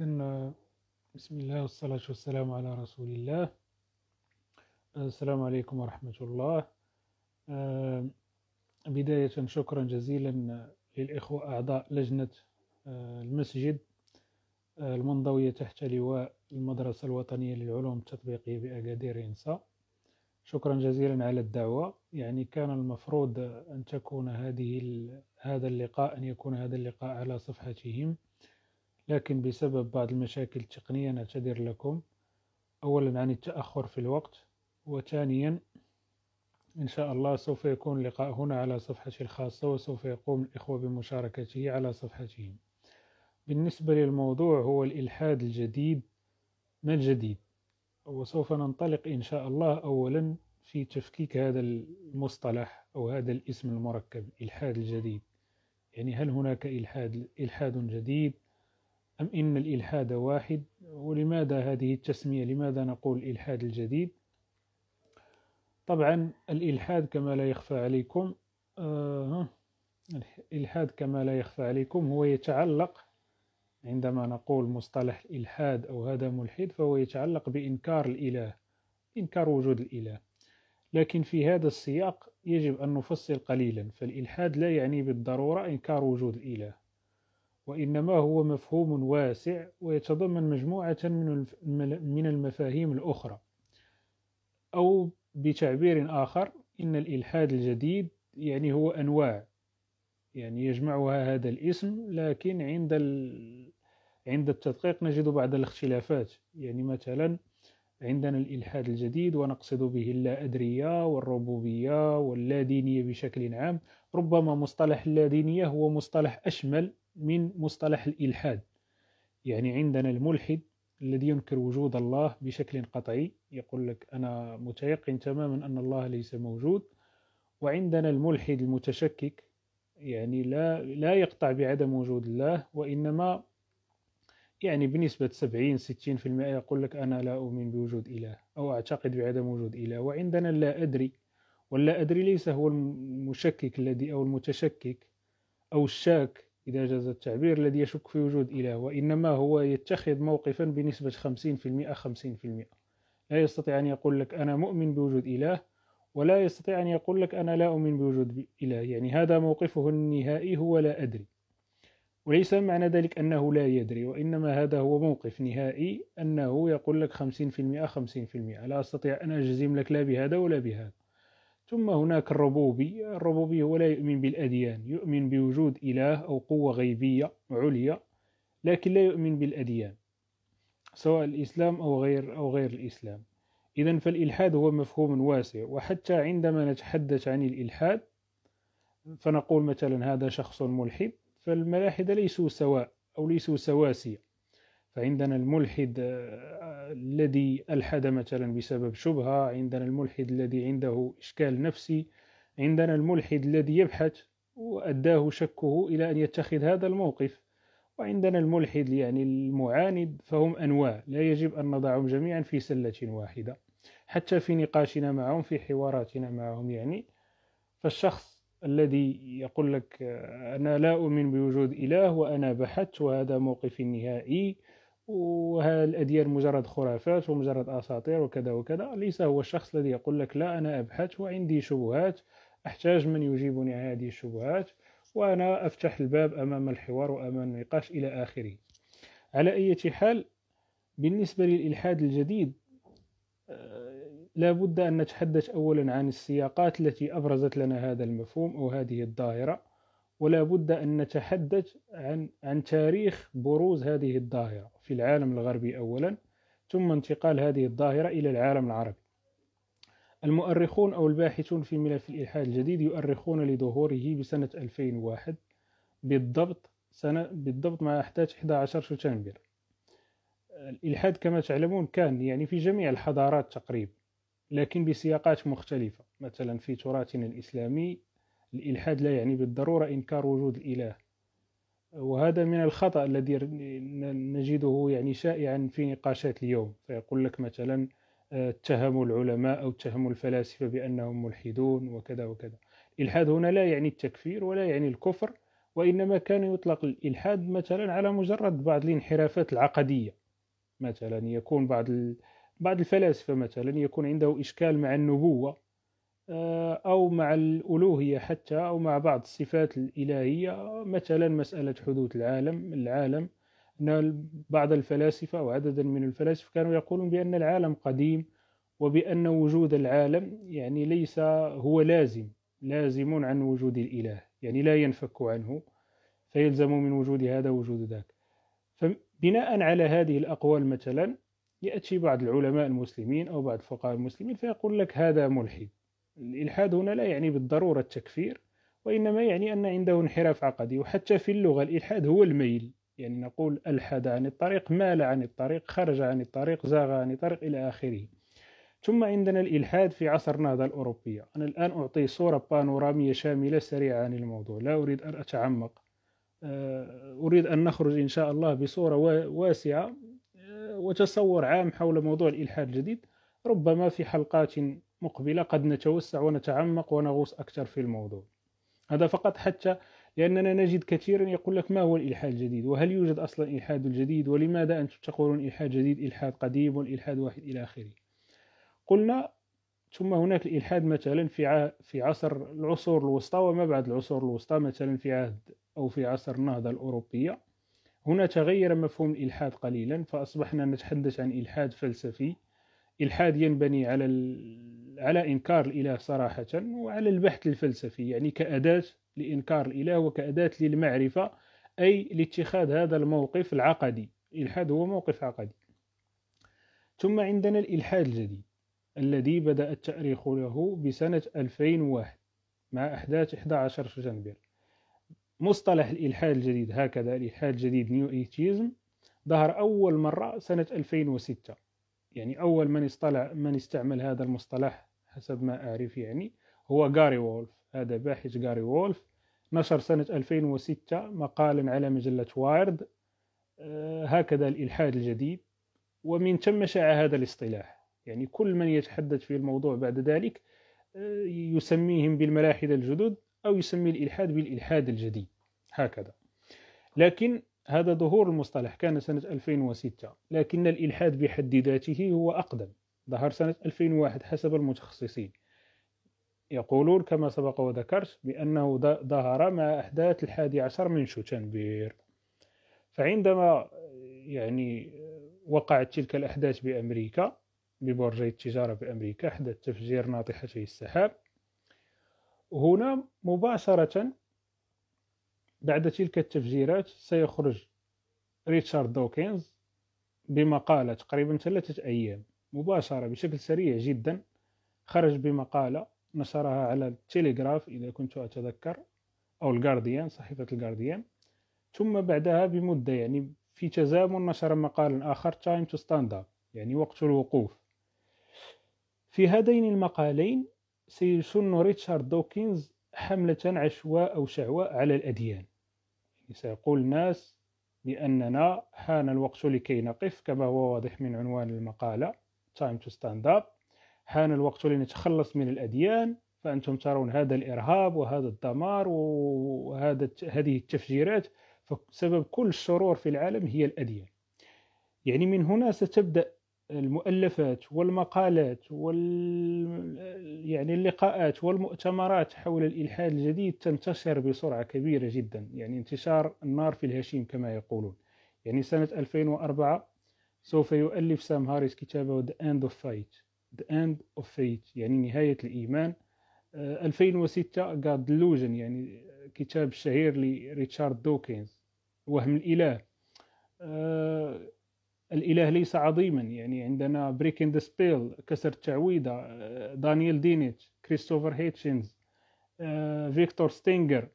إن بسم الله والصلاة والسلام على رسول الله السلام عليكم ورحمة الله آه، بداية شكرا جزيلا للإخوة أعضاء لجنة آه، المسجد آه، المنضوية تحت لواء المدرسة الوطنية للعلوم التطبيقية بأكادير إنسا شكرا جزيلا على الدعوة يعني كان المفروض أن تكون هذه هذا اللقاء أن يكون هذا اللقاء على صفحتهم لكن بسبب بعض المشاكل التقنية نعتذر لكم أولا عن التأخر في الوقت وثانيا إن شاء الله سوف يكون لقاء هنا على صفحتي الخاصة وسوف يقوم الإخوة بمشاركته على صفحتهم بالنسبة للموضوع هو الإلحاد الجديد ما الجديد وسوف ننطلق إن شاء الله أولا في تفكيك هذا المصطلح أو هذا الاسم المركب الإلحاد الجديد يعني هل هناك إلحاد, إلحاد جديد أم إن الإلحاد واحد ولماذا هذه التسمية لماذا نقول الإلحاد الجديد طبعا الإلحاد كما لا يخفى عليكم آه الإلحاد كما لا يخفى عليكم هو يتعلق عندما نقول مصطلح الإلحاد أو هذا ملحد فهو يتعلق بإنكار الإله إنكار وجود الإله لكن في هذا السياق يجب أن نفصل قليلا فالإلحاد لا يعني بالضرورة إنكار وجود الإله وإنما هو مفهوم واسع ويتضمن مجموعة من المفاهيم الأخرى أو بتعبير آخر إن الإلحاد الجديد يعني هو أنواع يعني يجمعها هذا الاسم لكن عند ال... عند التدقيق نجد بعض الاختلافات يعني مثلا عندنا الإلحاد الجديد ونقصد به اللا أدرية والربوبية واللادينية بشكل عام ربما مصطلح اللادينية هو مصطلح أشمل من مصطلح الإلحاد يعني عندنا الملحد الذي ينكر وجود الله بشكل قطعي يقول لك أنا متيقن تماما أن الله ليس موجود وعندنا الملحد المتشكك يعني لا لا يقطع بعدم وجود الله وإنما يعني بنسبة 70 60% يقول لك أنا لا أؤمن بوجود إله أو أعتقد بعدم وجود إله وعندنا لا أدري واللا أدري ليس هو المشكك الذي أو المتشكك أو الشاك إذا جاز التعبير الذي يشك في وجود إله وإنما هو يتخذ موقفا بنسبة 50% 50% لا يستطيع أن يقول لك أنا مؤمن بوجود إله ولا يستطيع أن يقول لك أنا لا أؤمن بوجود إله يعني هذا موقفه النهائي هو لا أدري وليس معنى ذلك أنه لا يدري وإنما هذا هو موقف نهائي أنه يقول لك 50% 50% لا أستطيع أن أجزم لك لا بهذا ولا بهذا ثم هناك الربوبي الربوبي هو لا يؤمن بالأديان يؤمن بوجود إله أو قوة غيبية عليا لكن لا يؤمن بالأديان سواء الإسلام أو غير أو غير الإسلام إذا فالإلحاد هو مفهوم واسع وحتى عندما نتحدث عن الإلحاد فنقول مثلا هذا شخص ملحد فالملاحدة ليسوا سواء أو ليسوا سواسية فعندنا الملحد آه، الذي ألحد مثلا بسبب شبهة عندنا الملحد الذي عنده إشكال نفسي عندنا الملحد الذي يبحث وأداه شكه إلى أن يتخذ هذا الموقف وعندنا الملحد يعني المعاند فهم أنواع لا يجب أن نضعهم جميعا في سلة واحدة حتى في نقاشنا معهم في حواراتنا معهم يعني فالشخص الذي يقول لك آه، أنا لا أؤمن بوجود إله وأنا بحثت وهذا موقفي النهائي الأديان مجرد خرافات ومجرد أساطير وكذا وكذا ليس هو الشخص الذي يقول لك لا أنا أبحث وعندي شبهات أحتاج من يجيبني على هذه الشبهات وأنا أفتح الباب أمام الحوار وأمام النقاش إلى آخره على أي حال بالنسبة للإلحاد الجديد آه، لا بد أن نتحدث أولا عن السياقات التي أبرزت لنا هذا المفهوم أو هذه الظاهرة ولا بد أن نتحدث عن عن تاريخ بروز هذه الظاهرة في العالم الغربي أولا ثم انتقال هذه الظاهرة إلى العالم العربي المؤرخون أو الباحثون في ملف الإلحاد الجديد يؤرخون لظهوره بسنة 2001 بالضبط سنة بالضبط مع أحداث 11 شتنبر الإلحاد كما تعلمون كان يعني في جميع الحضارات تقريبا لكن بسياقات مختلفة مثلا في تراثنا الإسلامي الإلحاد لا يعني بالضرورة إنكار وجود الإله وهذا من الخطأ الذي نجده يعني شائعا في نقاشات اليوم فيقول لك مثلا آه، اتهموا العلماء أو اتهموا الفلاسفة بأنهم ملحدون وكذا وكذا الإلحاد هنا لا يعني التكفير ولا يعني الكفر وإنما كان يطلق الإلحاد مثلا على مجرد بعض الانحرافات العقدية مثلا يكون بعض بعض الفلاسفة مثلا يكون عنده إشكال مع النبوة آه، أو مع الألوهية حتى أو مع بعض الصفات الإلهية مثلا مسألة حدوث العالم العالم أن بعض الفلاسفة وعددا من الفلاسفة كانوا يقولون بأن العالم قديم وبأن وجود العالم يعني ليس هو لازم لازم عن وجود الإله يعني لا ينفك عنه فيلزم من وجود هذا وجود ذاك فبناء على هذه الأقوال مثلا يأتي بعض العلماء المسلمين أو بعض الفقهاء المسلمين فيقول لك هذا ملحد الإلحاد هنا لا يعني بالضرورة التكفير وإنما يعني أن عنده انحراف عقدي وحتى في اللغة الإلحاد هو الميل يعني نقول ألحد عن الطريق مال عن الطريق خرج عن الطريق زاغ عن الطريق إلى آخره ثم عندنا الإلحاد في عصر النهضة الأوروبية أنا الآن أعطي صورة بانورامية شاملة سريعة عن الموضوع لا أريد أن أتعمق آه، أريد أن نخرج إن شاء الله بصورة واسعة آه، وتصور عام حول موضوع الإلحاد الجديد ربما في حلقات مقبلة قد نتوسع ونتعمق ونغوص أكثر في الموضوع هذا فقط حتى لأننا نجد كثيرا يقول لك ما هو الإلحاد الجديد وهل يوجد أصلا إلحاد الجديد ولماذا أنتم تقولون إلحاد جديد إلحاد قديم والإلحاد واحد إلى آخره قلنا ثم هناك الإلحاد مثلا في في عصر العصور الوسطى وما بعد العصور الوسطى مثلا في عهد أو في عصر النهضة الأوروبية هنا تغير مفهوم الإلحاد قليلا فأصبحنا نتحدث عن إلحاد فلسفي إلحاد ينبني على على إنكار الإله صراحة وعلى البحث الفلسفي يعني كأداة لإنكار الإله وكأداة للمعرفة أي لاتخاذ هذا الموقف العقدي الإلحاد هو موقف عقدي ثم عندنا الإلحاد الجديد الذي بدأ التأريخ له بسنة 2001 مع أحداث 11 شجنبير مصطلح الإلحاد الجديد هكذا الإلحاد الجديد نيو إيتيزم ظهر أول مرة سنة 2006 يعني أول من, استطلع من استعمل هذا المصطلح حسب ما أعرف يعني هو غاري وولف هذا باحث غاري وولف نشر سنة 2006 مقالا على مجلة وايرد آه، هكذا الإلحاد الجديد ومن ثم شاع هذا الاصطلاح يعني كل من يتحدث في الموضوع بعد ذلك آه، يسميهم بالملاحدة الجدد أو يسمي الإلحاد بالإلحاد الجديد هكذا لكن هذا ظهور المصطلح كان سنة 2006 لكن الإلحاد بحد ذاته هو أقدم ظهر سنة 2001 حسب المتخصصين يقولون كما سبق وذكرت بأنه ظهر مع أحداث الحادي عشر من شتنبير فعندما يعني وقعت تلك الأحداث بأمريكا ببرج التجارة بأمريكا حدث تفجير ناطحتي السحاب هنا مباشرة بعد تلك التفجيرات سيخرج ريتشارد دوكنز بمقالة تقريبا ثلاثة أيام مباشرة بشكل سريع جدا خرج بمقالة نشرها على التليجراف إذا كنت أتذكر أو الجارديان صحيفة الجارديان ثم بعدها بمدة يعني في تزامن نشر مقالا آخر تايم تو ستاند اب يعني وقت الوقوف في هذين المقالين سيشن ريتشارد دوكنز حملة عشواء أو شعواء على الأديان يعني سيقول الناس بأننا حان الوقت لكي نقف كما هو واضح من عنوان المقالة time to stand up حان الوقت لنتخلص من الأديان فأنتم ترون هذا الإرهاب وهذا الدمار وهذا هذه التفجيرات فسبب كل الشرور في العالم هي الأديان يعني من هنا ستبدأ المؤلفات والمقالات وال يعني اللقاءات والمؤتمرات حول الإلحاد الجديد تنتشر بسرعة كبيرة جدا يعني انتشار النار في الهشيم كما يقولون يعني سنة 2004 سوف يؤلف سام هاريس كتابه The End of Fate The End of Fate يعني نهاية الإيمان 2006 آه، God Delusion يعني كتاب الشهير لريتشارد دوكنز وهم الإله آه، الإله ليس عظيما يعني عندنا بريكن ذا سبيل كسر التعويضة دانيال دينيتش كريستوفر هيتشنز فيكتور ستينجر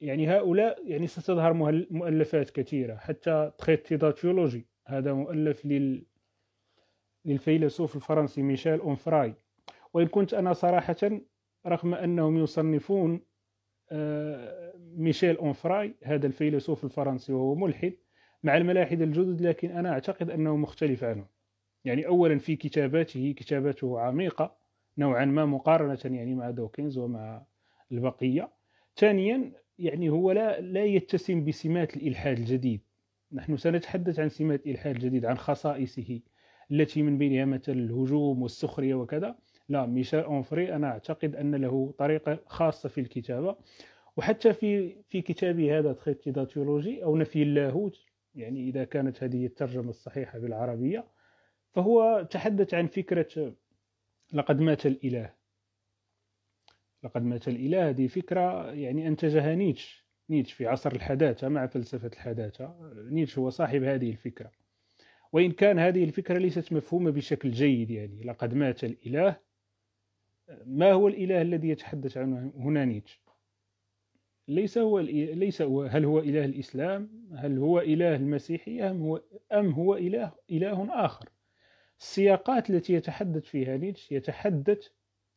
يعني هؤلاء يعني ستظهر مؤلفات كثيرة حتى تخيط تيدا تيولوجي هذا مؤلف لل للفيلسوف الفرنسي ميشيل أونفراي وإن كنت أنا صراحة رغم أنهم يصنفون آه، ميشيل أونفراي هذا الفيلسوف الفرنسي وهو ملحد مع الملاحدة الجدد لكن أنا أعتقد أنه مختلف عنه يعني أولا في كتاباته كتاباته عميقة نوعا ما مقارنة يعني مع دوكنز ومع البقية ثانيا يعني هو لا لا يتسم بسمات الإلحاد الجديد نحن سنتحدث عن سمات إلحاد الجديد عن خصائصه التي من بينها مثل الهجوم والسخرية وكذا لا ميشيل أونفري أنا أعتقد أن له طريقة خاصة في الكتابة وحتى في في كتابه هذا تخيط داتيولوجي أو نفي اللاهوت يعني إذا كانت هذه الترجمة الصحيحة بالعربية فهو تحدث عن فكرة لقد مات الإله لقد مات الإله هذه فكرة يعني أنتجها نيتش نيتش في عصر الحداثة مع فلسفة الحداثة نيتش هو صاحب هذه الفكرة وإن كان هذه الفكرة ليست مفهومة بشكل جيد يعني لقد مات الإله ما هو الإله الذي يتحدث عنه هنا نيتش ليس هو ليس هو هل هو إله الإسلام هل هو إله المسيحية أم هو أم هو إله إله آخر السياقات التي يتحدث فيها نيتش يتحدث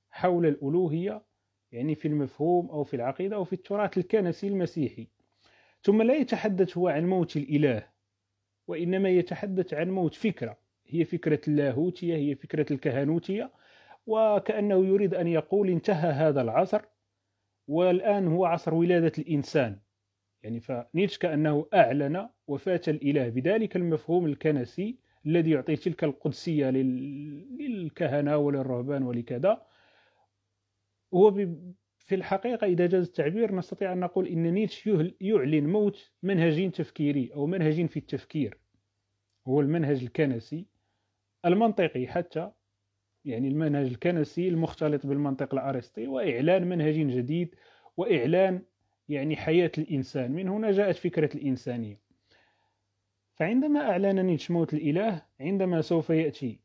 حول الألوهية يعني في المفهوم أو في العقيدة أو في التراث الكنسي المسيحي ثم لا يتحدث هو عن موت الإله وإنما يتحدث عن موت فكرة هي فكرة اللاهوتية هي فكرة الكهنوتية وكأنه يريد أن يقول انتهى هذا العصر والآن هو عصر ولادة الإنسان يعني فنيتش كأنه أعلن وفاة الإله بذلك المفهوم الكنسي الذي يعطي تلك القدسية للكهنة وللرهبان ولكذا هو في الحقيقة إذا جاز التعبير نستطيع أن نقول أن نيتش يعلن موت منهج تفكيري أو منهج في التفكير هو المنهج الكنسي المنطقي حتى يعني المنهج الكنسي المختلط بالمنطق الأرسطي وإعلان منهج جديد وإعلان يعني حياة الإنسان من هنا جاءت فكرة الإنسانية فعندما أعلن نيتش موت الإله عندما سوف يأتي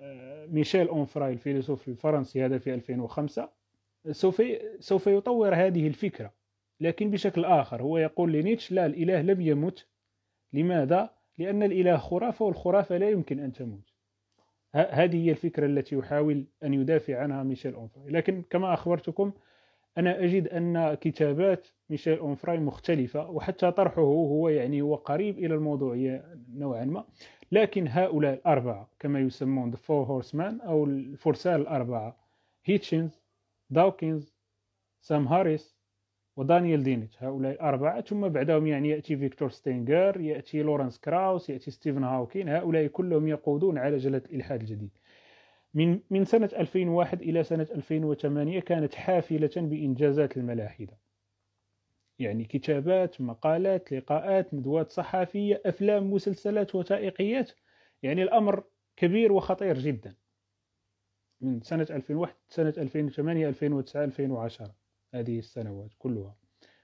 آه، ميشيل أونفراي الفيلسوف الفرنسي هذا في 2005 سوف سوف يطور هذه الفكرة لكن بشكل آخر هو يقول لنيتش لا الإله لم يمت لماذا؟ لأن الإله خرافة والخرافة لا يمكن أن تموت هذه هي الفكرة التي يحاول أن يدافع عنها ميشيل أونفراي لكن كما أخبرتكم أنا أجد أن كتابات ميشيل أونفراي مختلفة وحتى طرحه هو يعني هو قريب إلى الموضوعية نوعا ما لكن هؤلاء الأربعة كما يسمون The Four Horsemen أو الفرسان الأربعة هيتشنز داوكنز سام هاريس ودانيال دينيتش هؤلاء الأربعة ثم بعدهم يعني يأتي فيكتور ستينغر يأتي لورنس كراوس يأتي ستيفن هاوكين هؤلاء كلهم يقودون على جلة الإلحاد الجديد من من سنة 2001 إلى سنة 2008 كانت حافلة بإنجازات الملاحدة يعني كتابات مقالات لقاءات ندوات صحفية أفلام مسلسلات وثائقيات يعني الأمر كبير وخطير جدا من سنة 2001 سنة 2008 2009 2010 هذه السنوات كلها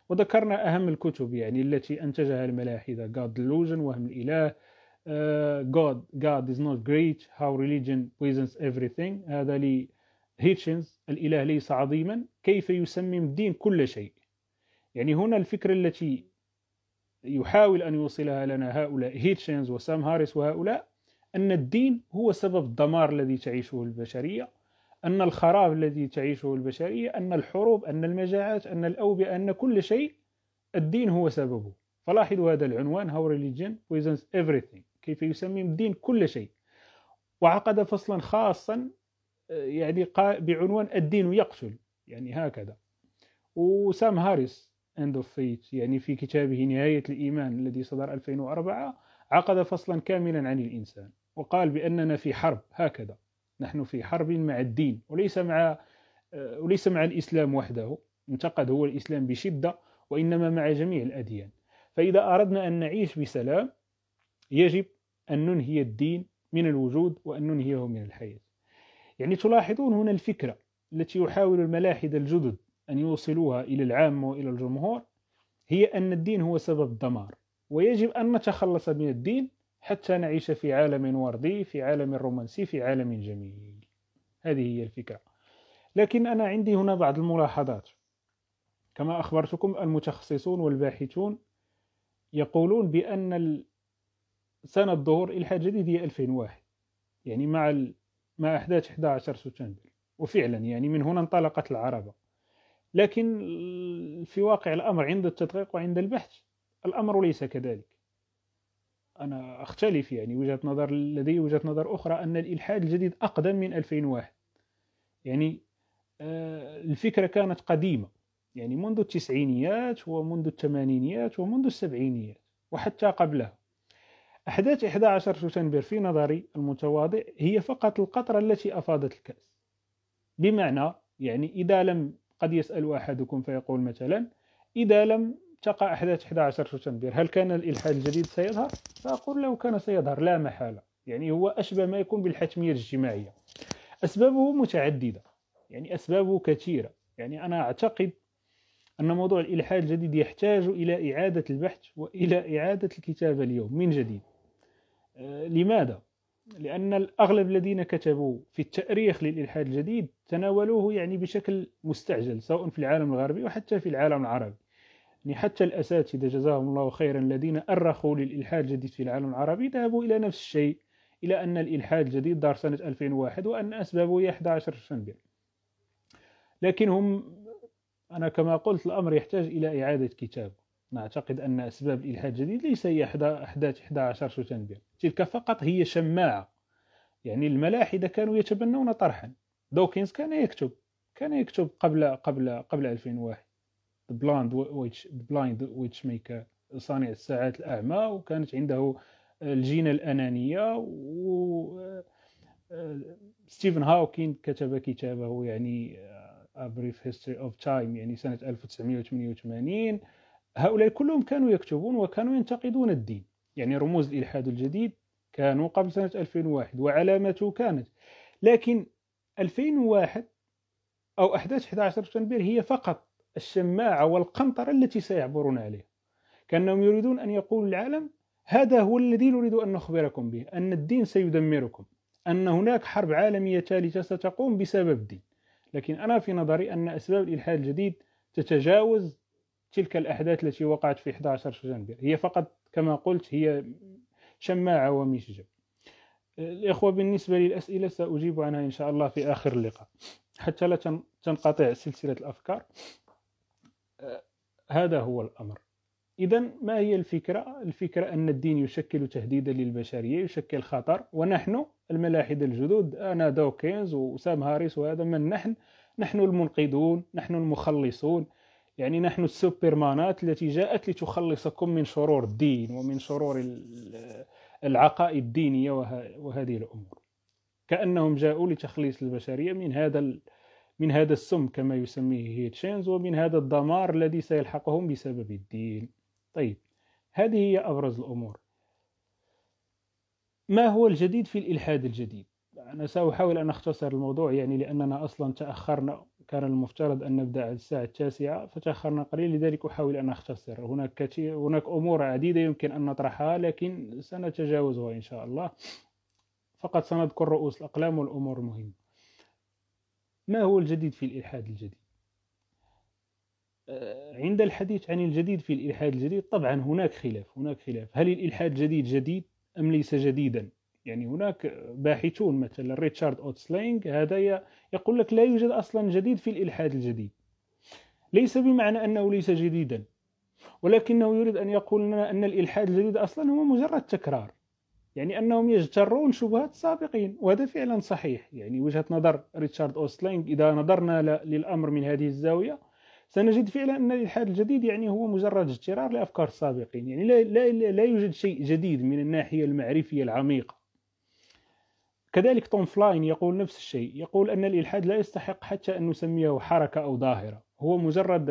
وذكرنا أهم الكتب يعني التي أنتجها الملاحدة God Delusion وهم الإله uh, God God is not great How religion poisons everything هذا لي هيتشنز الإله ليس عظيما كيف يسمم الدين كل شيء يعني هنا الفكرة التي يحاول أن يوصلها لنا هؤلاء هيتشنز وسام هاريس وهؤلاء أن الدين هو سبب الدمار الذي تعيشه البشرية أن الخراب الذي تعيشه البشرية أن الحروب أن المجاعات أن الأوبئة أن كل شيء الدين هو سببه فلاحظوا هذا العنوان How Religion Poisons Everything كيف يسمي الدين كل شيء وعقد فصلا خاصا آه، يعني بعنوان الدين يقتل يعني هكذا وسام هاريس اند اوف فيت يعني في كتابه نهاية الإيمان الذي صدر 2004 عقد فصلا كاملا عن الإنسان وقال بأننا في حرب هكذا نحن في حرب مع الدين وليس مع آه، وليس مع الإسلام وحده انتقد هو الإسلام بشدة وإنما مع جميع الأديان فإذا أردنا أن نعيش بسلام يجب أن ننهي الدين من الوجود وأن ننهيه من الحياة يعني تلاحظون هنا الفكرة التي يحاول الملاحدة الجدد أن يوصلوها إلى العامة وإلى الجمهور هي أن الدين هو سبب الدمار ويجب أن نتخلص من الدين حتى نعيش في عالم وردي في عالم رومانسي في عالم جميل هذه هي الفكرة لكن أنا عندي هنا بعض الملاحظات كما أخبرتكم المتخصصون والباحثون يقولون بأن سنة ظهور إلحاد الجديد هي 2001 يعني مع ال... مع أحداث 11 سبتمبر وفعلا يعني من هنا انطلقت العربة لكن في واقع الأمر عند التدقيق وعند البحث الأمر ليس كذلك أنا أختلف يعني وجهة نظر لدي وجهة نظر أخرى أن الإلحاد الجديد أقدم من 2001 يعني آه، الفكرة كانت قديمة يعني منذ التسعينيات ومنذ الثمانينيات ومنذ السبعينيات وحتى قبلها أحداث 11 سبتمبر في نظري المتواضع هي فقط القطرة التي أفاضت الكأس بمعنى يعني إذا لم قد يسأل أحدكم فيقول مثلا إذا لم تقع أحداث 11 سبتمبر هل كان الإلحاد الجديد سيظهر؟ فأقول لو كان سيظهر لا محالة يعني هو أشبه ما يكون بالحتمية الاجتماعية أسبابه متعددة يعني أسبابه كثيرة يعني أنا أعتقد أن موضوع الإلحاد الجديد يحتاج إلى إعادة البحث وإلى إعادة الكتابة اليوم من جديد أه لماذا؟ لأن الأغلب الذين كتبوا في التأريخ للإلحاد الجديد تناولوه يعني بشكل مستعجل سواء في العالم الغربي وحتى في العالم العربي يعني حتى الأساتذة جزاهم الله خيرا الذين أرخوا للإلحاد الجديد في العالم العربي ذهبوا إلى نفس الشيء إلى أن الإلحاد الجديد دار سنة 2001 وأن أسبابه هي 11 شنبير لكن هم أنا كما قلت الأمر يحتاج إلى إعادة كتابه نعتقد أن أسباب الإلحاد الجديد ليس هي أحداث 11 شتنبير تلك فقط هي شماعة يعني الملاحدة كانوا يتبنون طرحا دوكينز كان يكتب كان يكتب قبل قبل قبل 2001 The Blind Witch, بلايند ويتش ميكر صانع الساعات الأعمى وكانت عنده الجينة الأنانية و آه، ستيفن هاوكين كتب كتابه يعني آه، A Brief History of Time يعني سنة 1988 هؤلاء كلهم كانوا يكتبون وكانوا ينتقدون الدين يعني رموز الإلحاد الجديد كانوا قبل سنة 2001 وعلامته كانت لكن 2001 أو أحداث 11 سبتمبر هي فقط الشماعة والقنطرة التي سيعبرون عليها كأنهم يريدون أن يقولوا للعالم هذا هو الذي نريد أن نخبركم به أن الدين سيدمركم أن هناك حرب عالمية ثالثة ستقوم بسبب الدين لكن أنا في نظري أن أسباب الإلحاد الجديد تتجاوز تلك الأحداث التي وقعت في 11 شجنبير هي فقط كما قلت هي شماعة ومشجب الإخوة بالنسبة للأسئلة سأجيب عنها إن شاء الله في آخر اللقاء حتى لا تنقطع سلسلة الأفكار هذا هو الأمر إذا ما هي الفكرة؟ الفكرة أن الدين يشكل تهديدا للبشرية يشكل خطر ونحن الملاحدة الجدد أنا دوكينز وسام هاريس وهذا من نحن نحن المنقذون نحن المخلصون يعني نحن السوبرمانات التي جاءت لتخلصكم من شرور الدين ومن شرور العقائد الدينية وهذه الأمور كأنهم جاءوا لتخليص البشرية من هذا من هذا السم كما يسميه هيتشينز ومن هذا الدمار الذي سيلحقهم بسبب الدين طيب هذه هي أبرز الأمور ما هو الجديد في الإلحاد الجديد؟ أنا سأحاول أن أختصر الموضوع يعني لأننا أصلا تأخرنا كان المفترض أن نبدأ على الساعة التاسعة فتأخرنا قليل لذلك أحاول أن أختصر هناك كثير هناك أمور عديدة يمكن أن نطرحها لكن سنتجاوزها إن شاء الله فقط سنذكر رؤوس الأقلام والأمور المهمة ما هو الجديد في الإلحاد الجديد؟ آه، عند الحديث عن الجديد في الإلحاد الجديد طبعا هناك خلاف هناك خلاف هل الإلحاد الجديد جديد أم ليس جديدا يعني هناك باحثون مثلا ريتشارد أوتسلينغ هذا يقول لك لا يوجد أصلا جديد في الإلحاد الجديد ليس بمعنى أنه ليس جديدا ولكنه يريد أن يقول لنا أن الإلحاد الجديد أصلا هو مجرد تكرار يعني انهم يجترون شبهات السابقين وهذا فعلا صحيح يعني وجهه نظر ريتشارد اوسلينغ اذا نظرنا للامر من هذه الزاويه سنجد فعلا ان الالحاد الجديد يعني هو مجرد اجترار لافكار السابقين يعني لا, لا, لا يوجد شيء جديد من الناحيه المعرفيه العميقه كذلك توم فلاين يقول نفس الشيء يقول ان الالحاد لا يستحق حتى ان نسميه حركه او ظاهره هو مجرد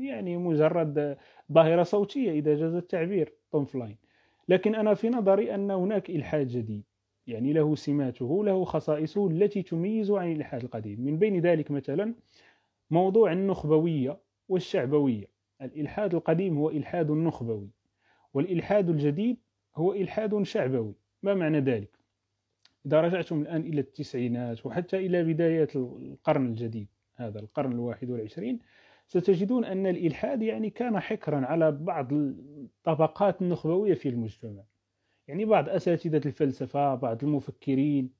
يعني مجرد ظاهره صوتيه اذا جاز التعبير توم فلاين لكن أنا في نظري أن هناك إلحاد جديد يعني له سماته له خصائصه التي تميز عن الإلحاد القديم من بين ذلك مثلا موضوع النخبوية والشعبوية الإلحاد القديم هو إلحاد نخبوي والإلحاد الجديد هو إلحاد شعبوي ما معنى ذلك؟ إذا رجعتم الآن إلى التسعينات وحتى إلى بداية القرن الجديد هذا القرن الواحد والعشرين ستجدون أن الإلحاد يعني كان حكرا على بعض الطبقات النخبوية في المجتمع يعني بعض أساتذة الفلسفة بعض المفكرين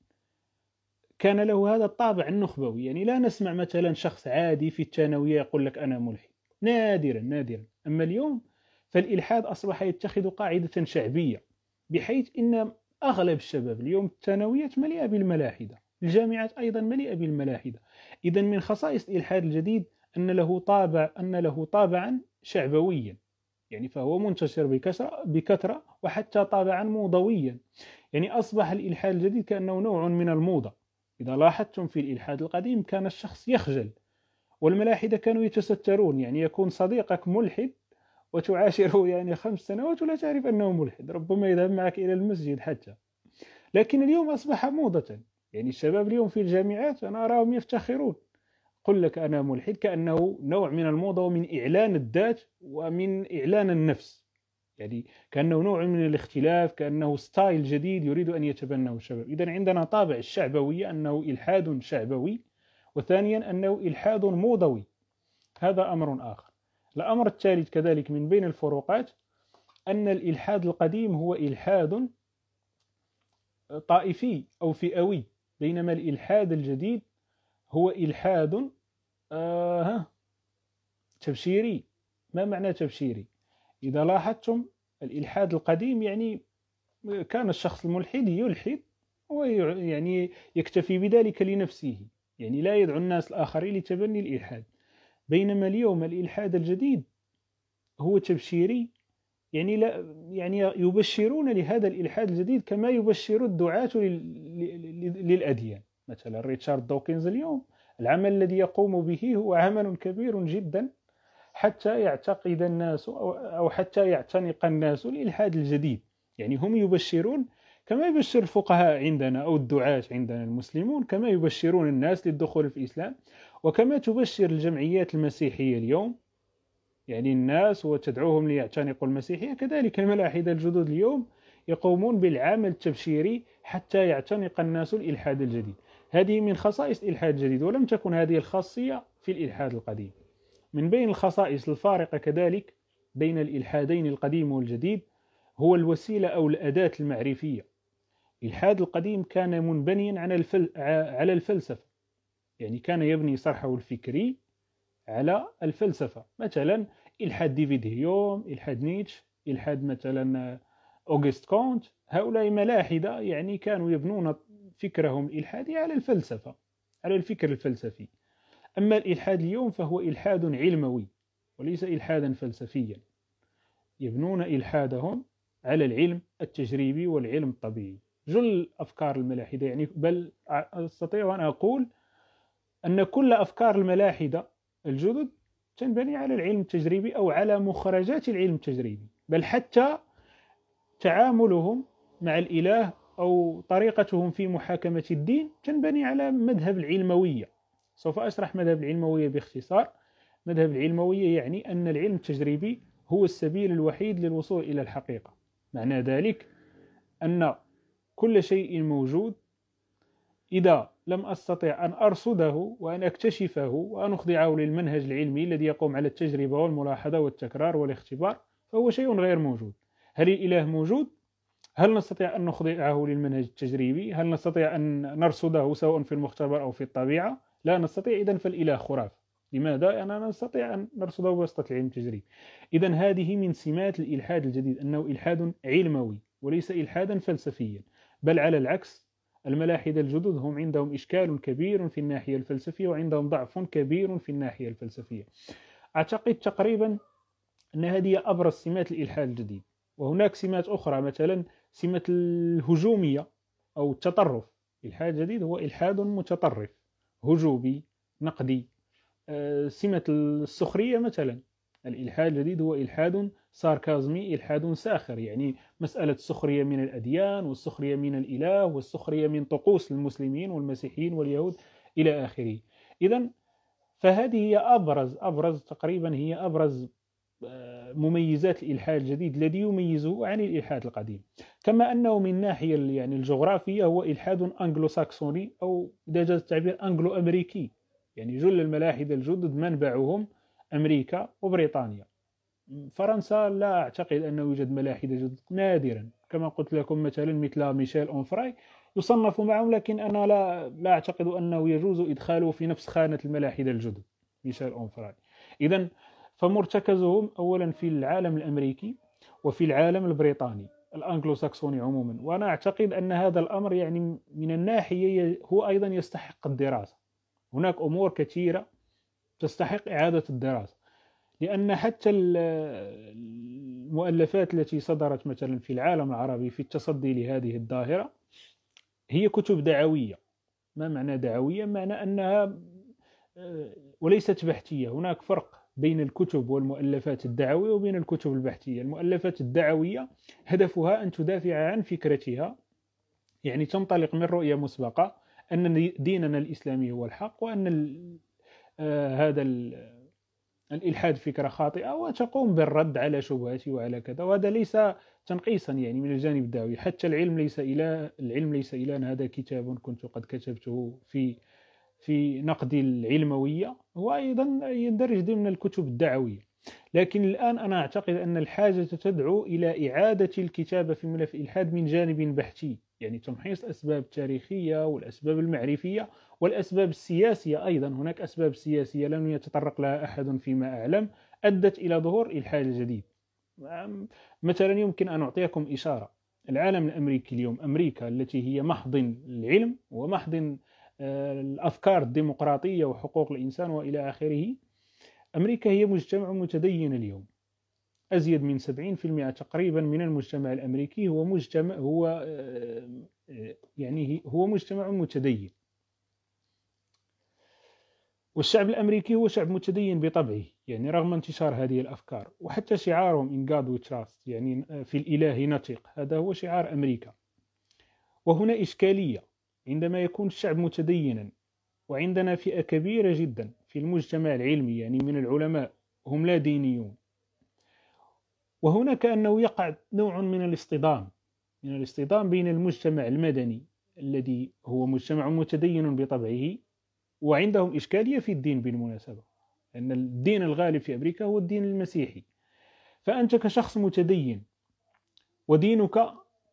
كان له هذا الطابع النخبوي يعني لا نسمع مثلا شخص عادي في الثانوية يقول لك أنا ملحد نادرا نادرا أما اليوم فالإلحاد أصبح يتخذ قاعدة شعبية بحيث أن أغلب الشباب اليوم الثانويات مليئة بالملاحدة الجامعات أيضا مليئة بالملاحدة إذا من خصائص الإلحاد الجديد أن له طابع أن له طابعا شعبويا يعني فهو منتشر بكثرة بكثرة وحتى طابعا موضويا يعني أصبح الإلحاد الجديد كأنه نوع من الموضة إذا لاحظتم في الإلحاد القديم كان الشخص يخجل والملاحدة كانوا يتسترون يعني يكون صديقك ملحد وتعاشره يعني خمس سنوات ولا تعرف أنه ملحد ربما يذهب معك إلى المسجد حتى لكن اليوم أصبح موضة يعني الشباب اليوم في الجامعات أنا أراهم يفتخرون قل لك أنا ملحد كأنه نوع من الموضة ومن إعلان الذات ومن إعلان النفس يعني كأنه نوع من الاختلاف كأنه ستايل جديد يريد أن يتبناه الشباب إذا عندنا طابع الشعبوية أنه إلحاد شعبوي وثانيا أنه إلحاد موضوي هذا أمر آخر الأمر الثالث كذلك من بين الفروقات أن الإلحاد القديم هو إلحاد طائفي أو فئوي بينما الإلحاد الجديد هو إلحاد آه تبشيري ما معنى تبشيري إذا لاحظتم الإلحاد القديم يعني كان الشخص الملحد يلحد ويعني يكتفي بذلك لنفسه يعني لا يدعو الناس الآخرين لتبني الإلحاد بينما اليوم الإلحاد الجديد هو تبشيري يعني لا يعني يبشرون لهذا الإلحاد الجديد كما يبشر الدعاة للأديان مثلا ريتشارد دوكنز اليوم العمل الذي يقوم به هو عمل كبير جدا حتى يعتقد الناس أو حتى يعتنق الناس الإلحاد الجديد يعني هم يبشرون كما يبشر الفقهاء عندنا أو الدعاة عندنا المسلمون كما يبشرون الناس للدخول في الإسلام وكما تبشر الجمعيات المسيحية اليوم يعني الناس وتدعوهم ليعتنقوا المسيحية كذلك الملاحدة الجدد اليوم يقومون بالعمل التبشيري حتى يعتنق الناس الإلحاد الجديد هذه من خصائص الإلحاد الجديد ولم تكن هذه الخاصية في الإلحاد القديم من بين الخصائص الفارقة كذلك بين الإلحادين القديم والجديد هو الوسيلة أو الأداة المعرفية الإلحاد القديم كان منبنيا على, الفل... على الفلسفة يعني كان يبني صرحه الفكري على الفلسفة مثلا إلحاد ديفيد هيوم إلحاد نيتش إلحاد مثلا أوغست كونت هؤلاء ملاحدة يعني كانوا يبنون فكرهم الالحادي على الفلسفه على الفكر الفلسفي اما الالحاد اليوم فهو الحاد علموي وليس الحادا فلسفيا يبنون الحادهم على العلم التجريبي والعلم الطبيعي جل افكار الملاحده يعني بل استطيع ان اقول ان كل افكار الملاحده الجدد تنبني على العلم التجريبي او على مخرجات العلم التجريبي بل حتى تعاملهم مع الاله أو طريقتهم في محاكمة الدين تنبني على مذهب العلموية سوف أشرح مذهب العلموية باختصار مذهب العلموية يعني أن العلم التجريبي هو السبيل الوحيد للوصول إلى الحقيقة معنى ذلك أن كل شيء موجود إذا لم أستطع أن أرصده وأن أكتشفه وأن أخضعه للمنهج العلمي الذي يقوم على التجربة والملاحظة والتكرار والاختبار فهو شيء غير موجود هل الإله موجود؟ هل نستطيع أن نخضعه للمنهج التجريبي؟ هل نستطيع أن نرصده سواء في المختبر أو في الطبيعة؟ لا نستطيع إذا فالإله خراف لماذا؟ لأننا يعني نستطيع أن نرصده بواسطة العلم التجريبي إذا هذه من سمات الإلحاد الجديد أنه إلحاد علموي وليس إلحادا فلسفيا بل على العكس الملاحدة الجدد هم عندهم إشكال كبير في الناحية الفلسفية وعندهم ضعف كبير في الناحية الفلسفية أعتقد تقريبا أن هذه أبرز سمات الإلحاد الجديد وهناك سمات أخرى مثلا سمة الهجومية أو التطرف إلحاد جديد هو إلحاد متطرف هجومي نقدي آه، سمة السخرية مثلا الإلحاد الجديد هو إلحاد ساركازمي إلحاد ساخر يعني مسألة السخرية من الأديان والسخرية من الإله والسخرية من طقوس المسلمين والمسيحيين واليهود إلى آخره إذا فهذه هي أبرز أبرز تقريبا هي أبرز مميزات الالحاد الجديد الذي يميزه عن الالحاد القديم كما انه من ناحيه يعني الجغرافيه هو الحاد انجلو ساكسوني او اذا جاز التعبير انجلو امريكي يعني جل الملاحده الجدد منبعهم امريكا وبريطانيا فرنسا لا اعتقد انه يوجد ملاحده جدد نادرا كما قلت لكم مثلا مثل ميشيل اونفراي يصنف معهم لكن انا لا لا اعتقد انه يجوز ادخاله في نفس خانه الملاحده الجدد ميشيل اونفراي اذا فمرتكزهم أولا في العالم الأمريكي وفي العالم البريطاني الأنجلو ساكسوني عموما وأنا أعتقد أن هذا الأمر يعني من الناحية هو أيضا يستحق الدراسة هناك أمور كثيرة تستحق إعادة الدراسة لأن حتى المؤلفات التي صدرت مثلا في العالم العربي في التصدي لهذه الظاهرة هي كتب دعوية ما معنى دعوية؟ معنى أنها آه، وليست بحثية هناك فرق بين الكتب والمؤلفات الدعوية وبين الكتب البحثية المؤلفات الدعوية هدفها أن تدافع عن فكرتها يعني تنطلق من رؤية مسبقة أن ديننا الإسلامي هو الحق وأن آه هذا الإلحاد فكرة خاطئة وتقوم بالرد على شبهته وعلى كذا وهذا ليس تنقيصا يعني من الجانب الدعوي حتى العلم ليس إله العلم ليس إله هذا كتاب كنت قد كتبته في في نقد العلموية وأيضا يندرج ضمن الكتب الدعوية لكن الآن أنا أعتقد أن الحاجة تدعو إلى إعادة الكتابة في ملف الإلحاد من جانب بحثي يعني تمحيص الأسباب التاريخية والأسباب المعرفية والأسباب السياسية أيضا هناك أسباب سياسية لم يتطرق لها أحد فيما أعلم أدت إلى ظهور إلحاد جديد مثلا يمكن أن أعطيكم إشارة العالم الأمريكي اليوم أمريكا التي هي محضن العلم ومحضن الافكار الديمقراطيه وحقوق الانسان والى اخره امريكا هي مجتمع متدين اليوم ازيد من 70% تقريبا من المجتمع الامريكي هو مجتمع هو آه، آه، يعني هو مجتمع متدين والشعب الامريكي هو شعب متدين بطبعه يعني رغم انتشار هذه الافكار وحتى شعارهم ان جاد وي تراست يعني آه، في الاله نثق هذا هو شعار امريكا وهنا اشكاليه عندما يكون الشعب متدينا وعندنا فئة كبيرة جدا في المجتمع العلمي يعني من العلماء هم لا دينيون وهناك أنه يقع نوع من الاصطدام من الاصطدام بين المجتمع المدني الذي هو مجتمع متدين بطبعه وعندهم إشكالية في الدين بالمناسبة أن الدين الغالب في أمريكا هو الدين المسيحي فأنت كشخص متدين ودينك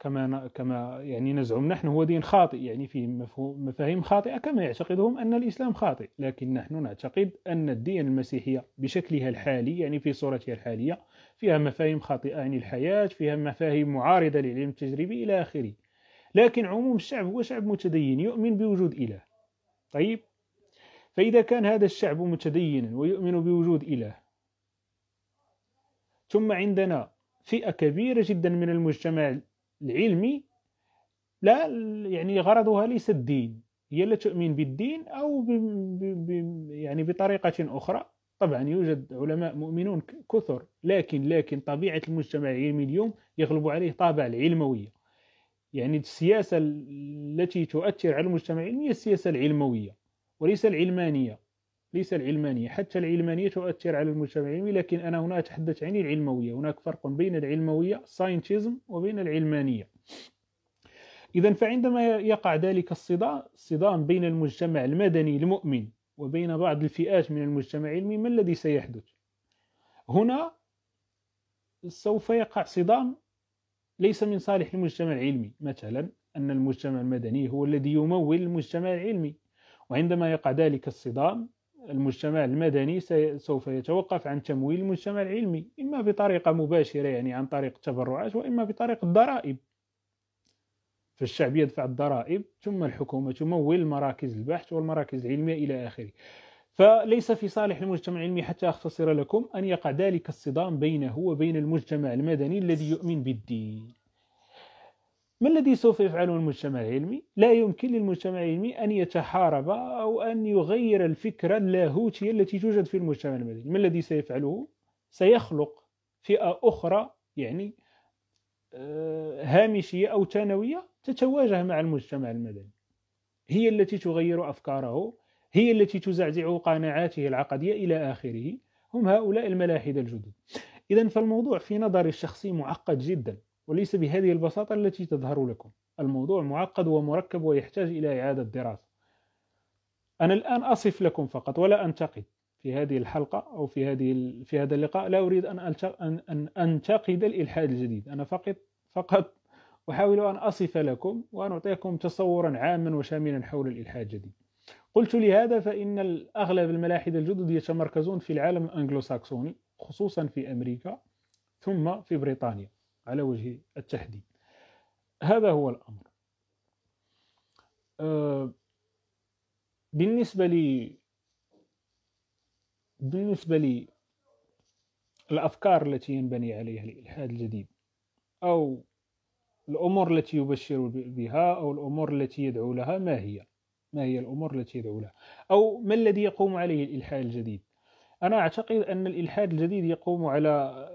كما كما يعني نزعم نحن هو دين خاطئ يعني فيه مفاهيم خاطئه كما يعتقدهم ان الاسلام خاطئ لكن نحن نعتقد ان الدين المسيحيه بشكلها الحالي يعني في صورتها الحاليه فيها مفاهيم خاطئه عن الحياه فيها مفاهيم معارضه للعلم التجريبي الى اخره لكن عموم الشعب هو شعب متدين يؤمن بوجود اله طيب فاذا كان هذا الشعب متدينا ويؤمن بوجود اله ثم عندنا فئه كبيره جدا من المجتمع العلمي لا يعني غرضها ليس الدين هي لا تؤمن بالدين او بـ بـ بـ يعني بطريقه اخرى طبعا يوجد علماء مؤمنون كثر لكن لكن طبيعه المجتمع العلمي اليوم يغلب عليه طابع العلمويه يعني السياسه التي تؤثر على المجتمع العلمي هي السياسه العلمويه وليس العلمانيه ليس العلمانية حتى العلمانية تؤثر على المجتمع العلمي لكن أنا هنا أتحدث عن العلموية هناك فرق بين العلموية ساينتيزم وبين العلمانية إذا فعندما يقع ذلك الصدام صدام بين المجتمع المدني المؤمن وبين بعض الفئات من المجتمع العلمي ما الذي سيحدث هنا سوف يقع صدام ليس من صالح المجتمع العلمي مثلا أن المجتمع المدني هو الذي يمول المجتمع العلمي وعندما يقع ذلك الصدام المجتمع المدني سوف يتوقف عن تمويل المجتمع العلمي إما بطريقة مباشرة يعني عن طريق التبرعات وإما بطريق الضرائب فالشعب يدفع الضرائب ثم الحكومة تمول مراكز البحث والمراكز العلمية إلى آخره فليس في صالح المجتمع العلمي حتى أختصر لكم أن يقع ذلك الصدام بينه وبين المجتمع المدني الذي يؤمن بالدين ما الذي سوف يفعله المجتمع العلمي؟ لا يمكن للمجتمع العلمي أن يتحارب أو أن يغير الفكرة اللاهوتية التي توجد في المجتمع المدني ما الذي سيفعله؟ سيخلق فئة أخرى يعني آه، هامشية أو ثانوية تتواجه مع المجتمع المدني هي التي تغير أفكاره هي التي تزعزع قناعاته العقدية إلى آخره هم هؤلاء الملاحدة الجدد إذا فالموضوع في نظري الشخصي معقد جدا وليس بهذه البساطة التي تظهر لكم الموضوع معقد ومركب ويحتاج إلى إعادة دراسة أنا الآن أصف لكم فقط ولا أنتقد في هذه الحلقة أو في هذه في هذا اللقاء لا أريد أن أن أنتقد الإلحاد الجديد أنا فقط فقط أحاول أن أصف لكم وأن أعطيكم تصورا عاما وشاملا حول الإلحاد الجديد قلت لهذا فإن أغلب الملاحدة الجدد يتمركزون في العالم الأنجلوساكسوني خصوصا في أمريكا ثم في بريطانيا على وجه التحديد هذا هو الأمر آه، بالنسبة لي بالنسبة لي الأفكار التي ينبني عليها الإلحاد الجديد أو الأمور التي يبشر بها أو الأمور التي يدعو لها ما هي ما هي الأمور التي يدعو لها أو ما الذي يقوم عليه الإلحاد الجديد أنا أعتقد أن الإلحاد الجديد يقوم على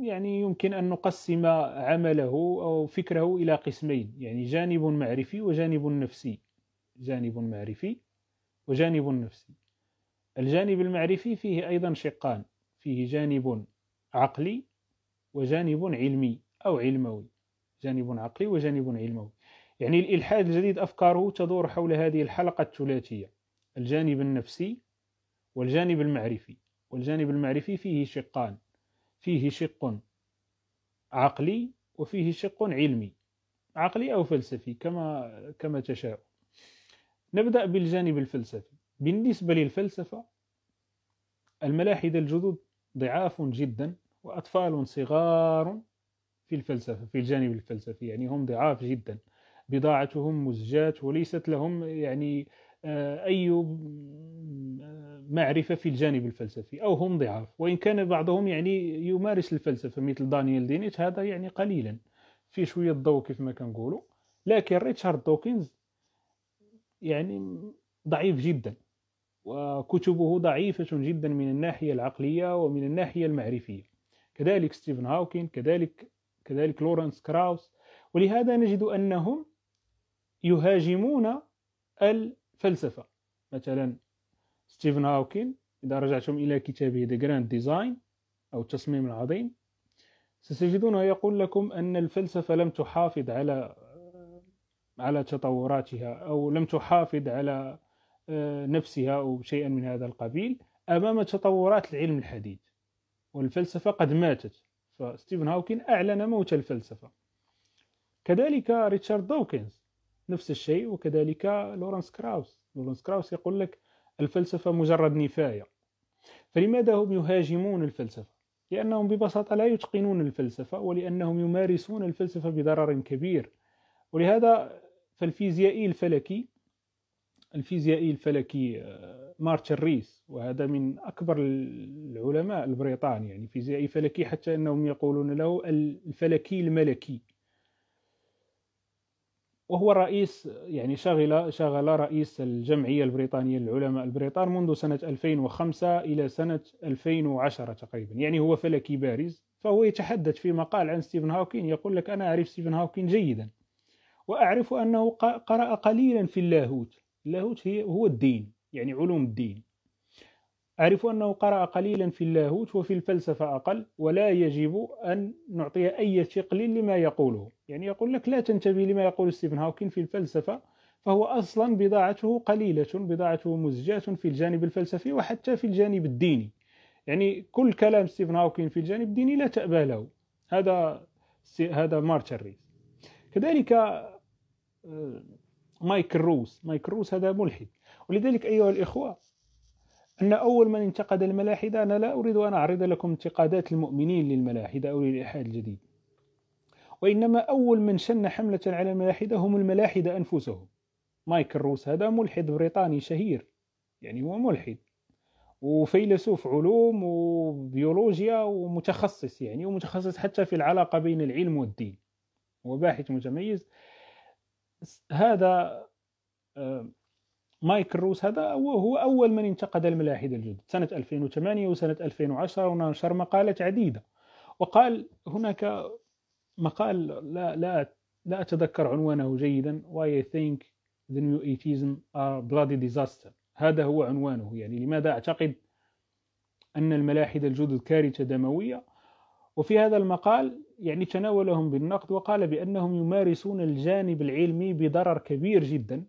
يعني يمكن أن نقسم عمله أو فكره إلى قسمين يعني جانب معرفي وجانب نفسي جانب معرفي وجانب نفسي الجانب المعرفي فيه أيضا شقان فيه جانب عقلي وجانب علمي أو علموي جانب عقلي وجانب علموي يعني الإلحاد الجديد أفكاره تدور حول هذه الحلقة الثلاثية الجانب النفسي والجانب المعرفي والجانب المعرفي فيه شقان فيه شق عقلي وفيه شق علمي عقلي أو فلسفي كما كما تشاء نبدأ بالجانب الفلسفي بالنسبة للفلسفة الملاحدة الجدد ضعاف جدا وأطفال صغار في الفلسفة في الجانب الفلسفي يعني هم ضعاف جدا بضاعتهم مزجات وليست لهم يعني آه، أي معرفة في الجانب الفلسفي أو هم ضعاف وإن كان بعضهم يعني يمارس الفلسفة مثل دانيال دينيتش هذا يعني قليلا في شوية ضوء كيف ما كنقولوا لكن ريتشارد دوكنز يعني ضعيف جدا وكتبه ضعيفة جدا من الناحية العقلية ومن الناحية المعرفية كذلك ستيفن هاوكين كذلك كذلك لورنس كراوس ولهذا نجد أنهم يهاجمون ال فلسفه مثلا ستيفن هاوكين اذا رجعتم الى كتابه ذا جراند ديزاين او التصميم العظيم ستجدونه يقول لكم ان الفلسفه لم تحافظ على على تطوراتها او لم تحافظ على آه، نفسها او شيئا من هذا القبيل امام تطورات العلم الحديث والفلسفه قد ماتت فستيفن هاوكين اعلن موت الفلسفه كذلك ريتشارد دوكنز نفس الشيء وكذلك لورنس كراوس لورنس كراوس يقول لك الفلسفة مجرد نفاية فلماذا هم يهاجمون الفلسفة؟ لأنهم ببساطة لا يتقنون الفلسفة ولأنهم يمارسون الفلسفة بضرر كبير ولهذا فالفيزيائي الفلكي الفيزيائي الفلكي آه، مارتن ريس وهذا من أكبر العلماء البريطاني يعني فيزيائي فلكي حتى أنهم يقولون له الفلكي الملكي وهو الرئيس يعني شغل شغل رئيس الجمعية البريطانية للعلماء البريطان منذ سنة 2005 إلى سنة 2010 تقريبا يعني هو فلكي بارز فهو يتحدث في مقال عن ستيفن هاوكين يقول لك أنا أعرف ستيفن هاوكين جيدا وأعرف أنه قرأ قليلا في اللاهوت اللاهوت هو الدين يعني علوم الدين أعرف أنه قرأ قليلا في اللاهوت وفي الفلسفة أقل ولا يجب أن نعطي أي ثقل لما يقوله يعني يقول لك لا تنتبه لما يقول ستيفن هاوكين في الفلسفة فهو أصلا بضاعته قليلة بضاعته مزجاة في الجانب الفلسفي وحتى في الجانب الديني يعني كل كلام ستيفن هاوكين في الجانب الديني لا تأبى له هذا هذا ريس كذلك آه، مايكل روس مايكل روس هذا ملحد ولذلك أيها الإخوة أن أول من انتقد الملاحدة أنا لا أريد أن أعرض لكم انتقادات المؤمنين للملاحدة أو للإحاد الجديد وإنما أول من شن حملة على الملاحدة هم الملاحدة أنفسهم مايكل روس هذا ملحد بريطاني شهير يعني هو ملحد وفيلسوف علوم وبيولوجيا ومتخصص يعني ومتخصص حتى في العلاقة بين العلم والدين وباحث متميز هذا آه، مايك روس هذا هو أول من انتقد الملاحدة الجدد سنة 2008 وسنة 2010 ونشر مقالات عديدة وقال هناك مقال لا لا لا أتذكر عنوانه جيدا Why I think the new atheism are bloody disaster هذا هو عنوانه يعني لماذا أعتقد أن الملاحدة الجدد كارثة دموية وفي هذا المقال يعني تناولهم بالنقد وقال بأنهم يمارسون الجانب العلمي بضرر كبير جدا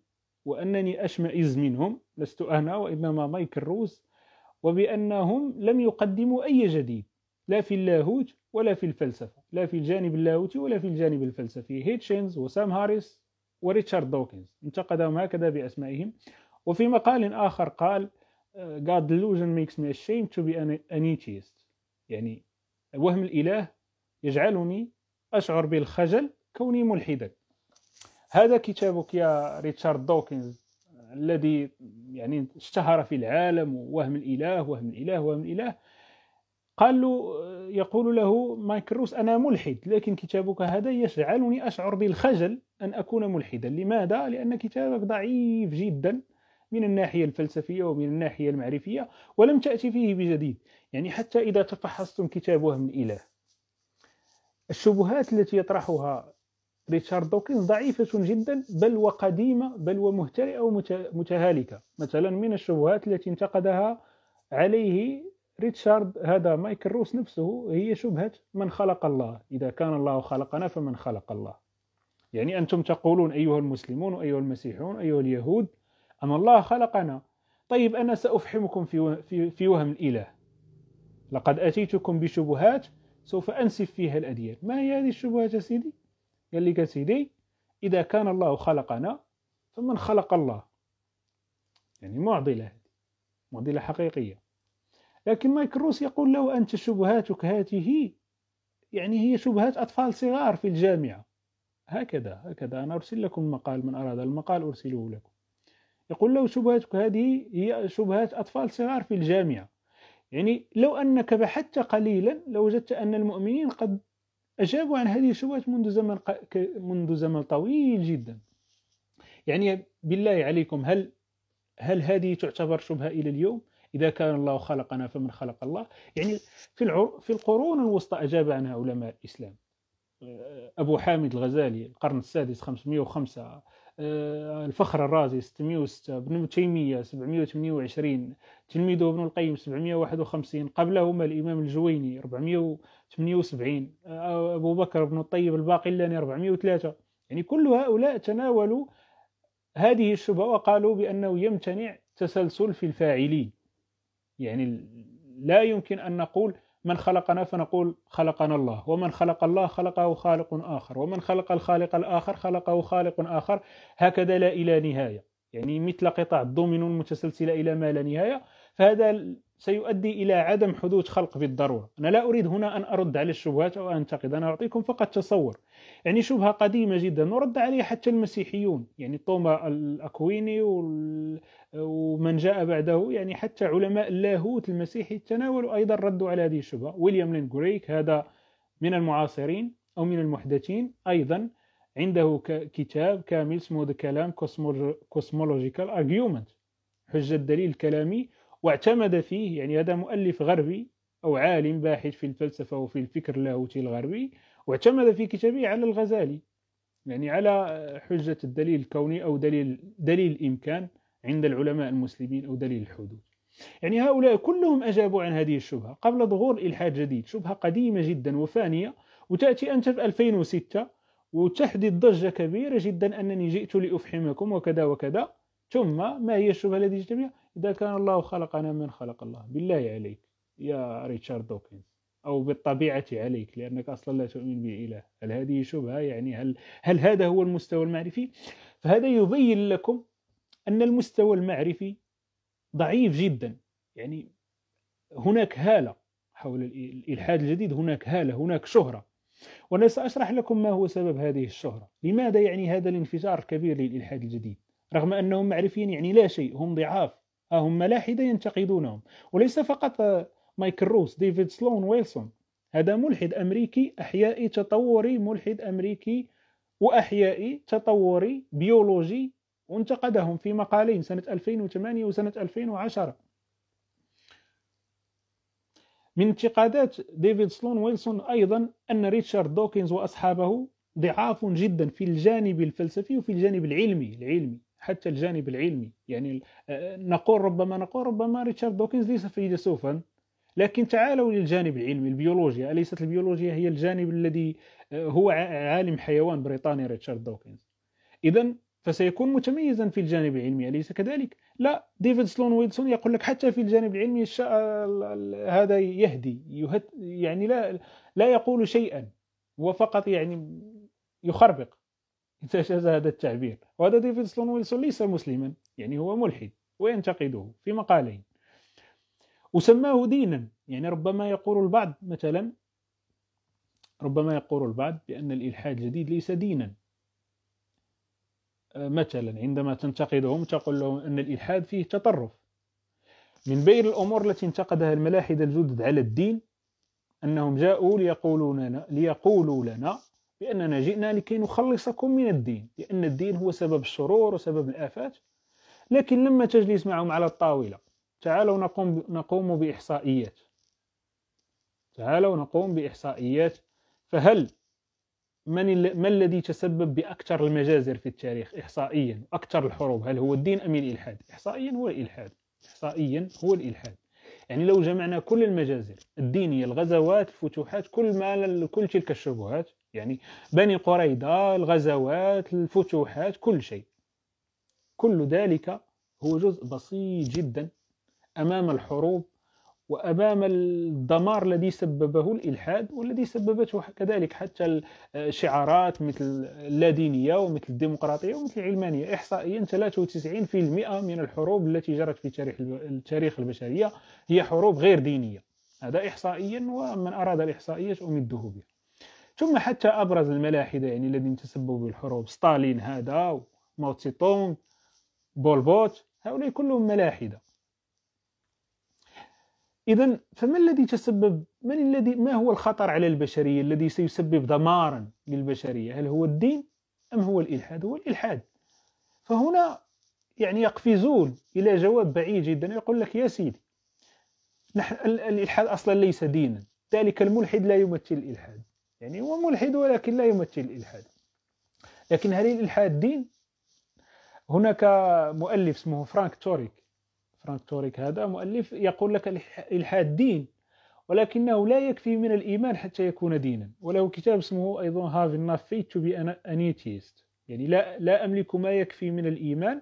وأنني أشمئز منهم لست أنا وإنما مايكل روز وبأنهم لم يقدموا أي جديد لا في اللاهوت ولا في الفلسفة لا في الجانب اللاهوتي ولا في الجانب الفلسفي هيتشنز وسام هاريس وريتشارد دوكنز انتقدهم هكذا بأسمائهم وفي مقال آخر قال uh, God delusion makes me ashamed to be an atheist يعني وهم الإله يجعلني أشعر بالخجل كوني ملحدا هذا كتابك يا ريتشارد دوكنز الذي يعني اشتهر في العالم وهم الاله وهم الاله وهم الاله قال له يقول له مايكل روس انا ملحد لكن كتابك هذا يجعلني اشعر بالخجل ان اكون ملحدا لماذا لان كتابك ضعيف جدا من الناحيه الفلسفيه ومن الناحيه المعرفيه ولم تاتي فيه بجديد يعني حتى اذا تفحصتم كتاب وهم الاله الشبهات التي يطرحها ريتشارد دوكنز ضعيفة جدا بل وقديمة بل ومهترئة ومتهالكة مثلا من الشبهات التي انتقدها عليه ريتشارد هذا مايكل روس نفسه هي شبهة من خلق الله إذا كان الله خلقنا فمن خلق الله يعني أنتم تقولون أيها المسلمون وأيها المسيحون أيها اليهود أن الله خلقنا طيب أنا سأفحمكم في, في, في وهم الإله لقد أتيتكم بشبهات سوف أنسف فيها الأديان ما هي هذه الشبهات يا سيدي؟ قال لك سيدي إذا كان الله خلقنا فمن خلق الله يعني معضلة معضلة حقيقية لكن مايكل روس يقول له أنت شبهاتك هاته يعني هي شبهات أطفال صغار في الجامعة هكذا هكذا أنا أرسل لكم مقال من أراد المقال أرسله لكم يقول له شبهتك هذه هي شبهات أطفال صغار في الجامعة يعني لو أنك بحثت قليلا لوجدت لو أن المؤمنين قد أجابوا عن هذه الشبهات منذ زمن منذ زمن طويل جدا يعني بالله عليكم هل هل هذه تعتبر شبهة إلى اليوم؟ إذا كان الله خلقنا فمن خلق الله يعني في, العر... في القرون الوسطى أجاب عنها علماء الإسلام أبو حامد الغزالي القرن السادس 505 آه، الفخر الرازي 606 ابن تيمية 728 تلميذه ابن القيم 751 قبلهما الإمام الجويني 478 آه، أبو بكر بن الطيب الباقلاني 403 يعني كل هؤلاء تناولوا هذه الشبهة وقالوا بأنه يمتنع تسلسل في الفاعلين يعني لا يمكن أن نقول من خلقنا فنقول خلقنا الله ومن خلق الله خلقه خالق آخر ومن خلق الخالق الآخر خلقه خالق آخر هكذا لا إلى نهاية يعني مثل قطع دومينو المتسلسلة إلى ما لا نهاية فهذا سيؤدي إلى عدم حدوث خلق بالضرورة أنا لا أريد هنا أن أرد على الشبهات أو أنتقد أنا أعطيكم فقط تصور يعني شبهة قديمة جدا ورد عليها حتى المسيحيون يعني طوما الأكويني وال... ومن جاء بعده يعني حتى علماء اللاهوت المسيحي تناولوا أيضا ردوا على هذه الشبهة ويليام لينغريك هذا من المعاصرين أو من المحدثين أيضا عنده كتاب كامل اسمه The كلام Cosmological Argument حجة الدليل الكلامي واعتمد فيه يعني هذا مؤلف غربي أو عالم باحث في الفلسفة وفي الفكر اللاهوتي الغربي واعتمد في كتابه على الغزالي يعني على حجة الدليل الكوني أو دليل دليل الإمكان عند العلماء المسلمين أو دليل الحدود يعني هؤلاء كلهم أجابوا عن هذه الشبهة قبل ظهور إلحاد جديد شبهة قديمة جدا وفانية وتأتي أنت في 2006 وتحدث ضجة كبيرة جدا أنني جئت لأفحمكم وكذا وكذا ثم ما هي الشبهة التي اجتمعت بها؟ إذا كان الله خلقنا من خلق الله بالله عليك يا ريتشارد دوكنز أو بالطبيعة عليك لأنك أصلا لا تؤمن بإله هل هذه شبهة يعني هل, هل هذا هو المستوى المعرفي فهذا يبين لكم أن المستوى المعرفي ضعيف جدا يعني هناك هالة حول الإلحاد الجديد هناك هالة هناك شهرة وأنا سأشرح لكم ما هو سبب هذه الشهرة لماذا يعني هذا الانفجار الكبير للإلحاد الجديد رغم أنهم معرفيين يعني لا شيء هم ضعاف هم ملاحده ينتقدونهم وليس فقط مايكل روس ديفيد سلون ويلسون هذا ملحد امريكي احيائي تطوري ملحد امريكي واحيائي تطوري بيولوجي وانتقدهم في مقالين سنه 2008 وسنه 2010 من انتقادات ديفيد سلون ويلسون ايضا ان ريتشارد دوكنز واصحابه ضعاف جدا في الجانب الفلسفي وفي الجانب العلمي العلمي حتى الجانب العلمي يعني آه، نقول ربما نقول ربما ريتشارد دوكنز ليس فيلسوفا لكن تعالوا للجانب العلمي البيولوجيا أليست البيولوجيا هي الجانب الذي آه، هو عالم حيوان بريطاني ريتشارد دوكنز إذا فسيكون متميزا في الجانب العلمي أليس كذلك؟ لا ديفيد سلون ويلسون يقول لك حتى في الجانب العلمي هذا يهدي يعني لا لا يقول شيئا وفقط يعني يخربق يتجاوز هذا التعبير وهذا ديفيد سلون ويلسون ليس مسلما يعني هو ملحد وينتقده في مقالين وسماه دينا يعني ربما يقول البعض مثلا ربما يقول البعض بأن الإلحاد الجديد ليس دينا آه، مثلا عندما تنتقدهم تقول لهم أن الإلحاد فيه تطرف من بين الأمور التي انتقدها الملاحدة الجدد على الدين أنهم جاءوا ليقولوا لنا, ليقولوا لنا بأننا جئنا لكي نخلصكم من الدين لأن الدين هو سبب الشرور وسبب الآفات لكن لما تجلس معهم على الطاولة تعالوا نقوم نقوم بإحصائيات تعالوا نقوم بإحصائيات فهل من ما الذي تسبب بأكثر المجازر في التاريخ إحصائيا أكثر الحروب هل هو الدين أم الإلحاد إحصائيا هو الإلحاد إحصائيا هو الإلحاد يعني لو جمعنا كل المجازر الدينية الغزوات الفتوحات كل ما كل تلك الشبهات يعني بني قريضة الغزوات الفتوحات كل شيء كل ذلك هو جزء بسيط جدا أمام الحروب وأمام الدمار الذي سببه الإلحاد والذي سببته كذلك حتى الشعارات مثل اللادينية ومثل الديمقراطية ومثل العلمانية إحصائيا 93% من الحروب التي جرت في تاريخ البشرية هي حروب غير دينية هذا إحصائيا ومن أراد الإحصائية أمده بها ثم حتى أبرز الملاحدة يعني الذين تسببوا بالحروب ستالين هذا ماو تسي تونغ بولبوت هؤلاء كلهم ملاحدة إذا فما الذي تسبب من الذي ما هو الخطر على البشرية الذي سيسبب دمارا للبشرية هل هو الدين أم هو الإلحاد هو الإلحاد فهنا يعني يقفزون إلى جواب بعيد جدا يقول لك يا سيدي الإلحاد أصلا ليس دينا ذلك الملحد لا يمثل الإلحاد يعني هو ملحد ولكن لا يمثل الإلحاد لكن هل الإلحاد دين؟ هناك مؤلف اسمه فرانك توريك فرانك توريك هذا مؤلف يقول لك الإلحاد دين ولكنه لا يكفي من الإيمان حتى يكون دينا وله كتاب اسمه أيضا هاف enough تو بي be يعني لا, لا أملك ما يكفي من الإيمان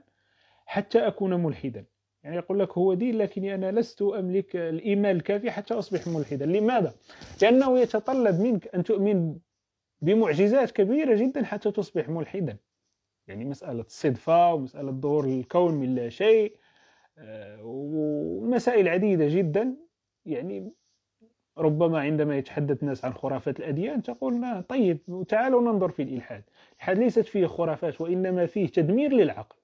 حتى أكون ملحدا يعني يقول لك هو دين لكني أنا لست أملك الإيمان الكافي حتى أصبح ملحدا لماذا؟ لأنه يتطلب منك أن تؤمن بمعجزات كبيرة جدا حتى تصبح ملحدا يعني مسألة الصدفة ومسألة ظهور الكون من لا شيء آه، ومسائل عديدة جدا يعني ربما عندما يتحدث الناس عن خرافات الأديان تقول طيب تعالوا ننظر في الإلحاد الإلحاد ليست فيه خرافات وإنما فيه تدمير للعقل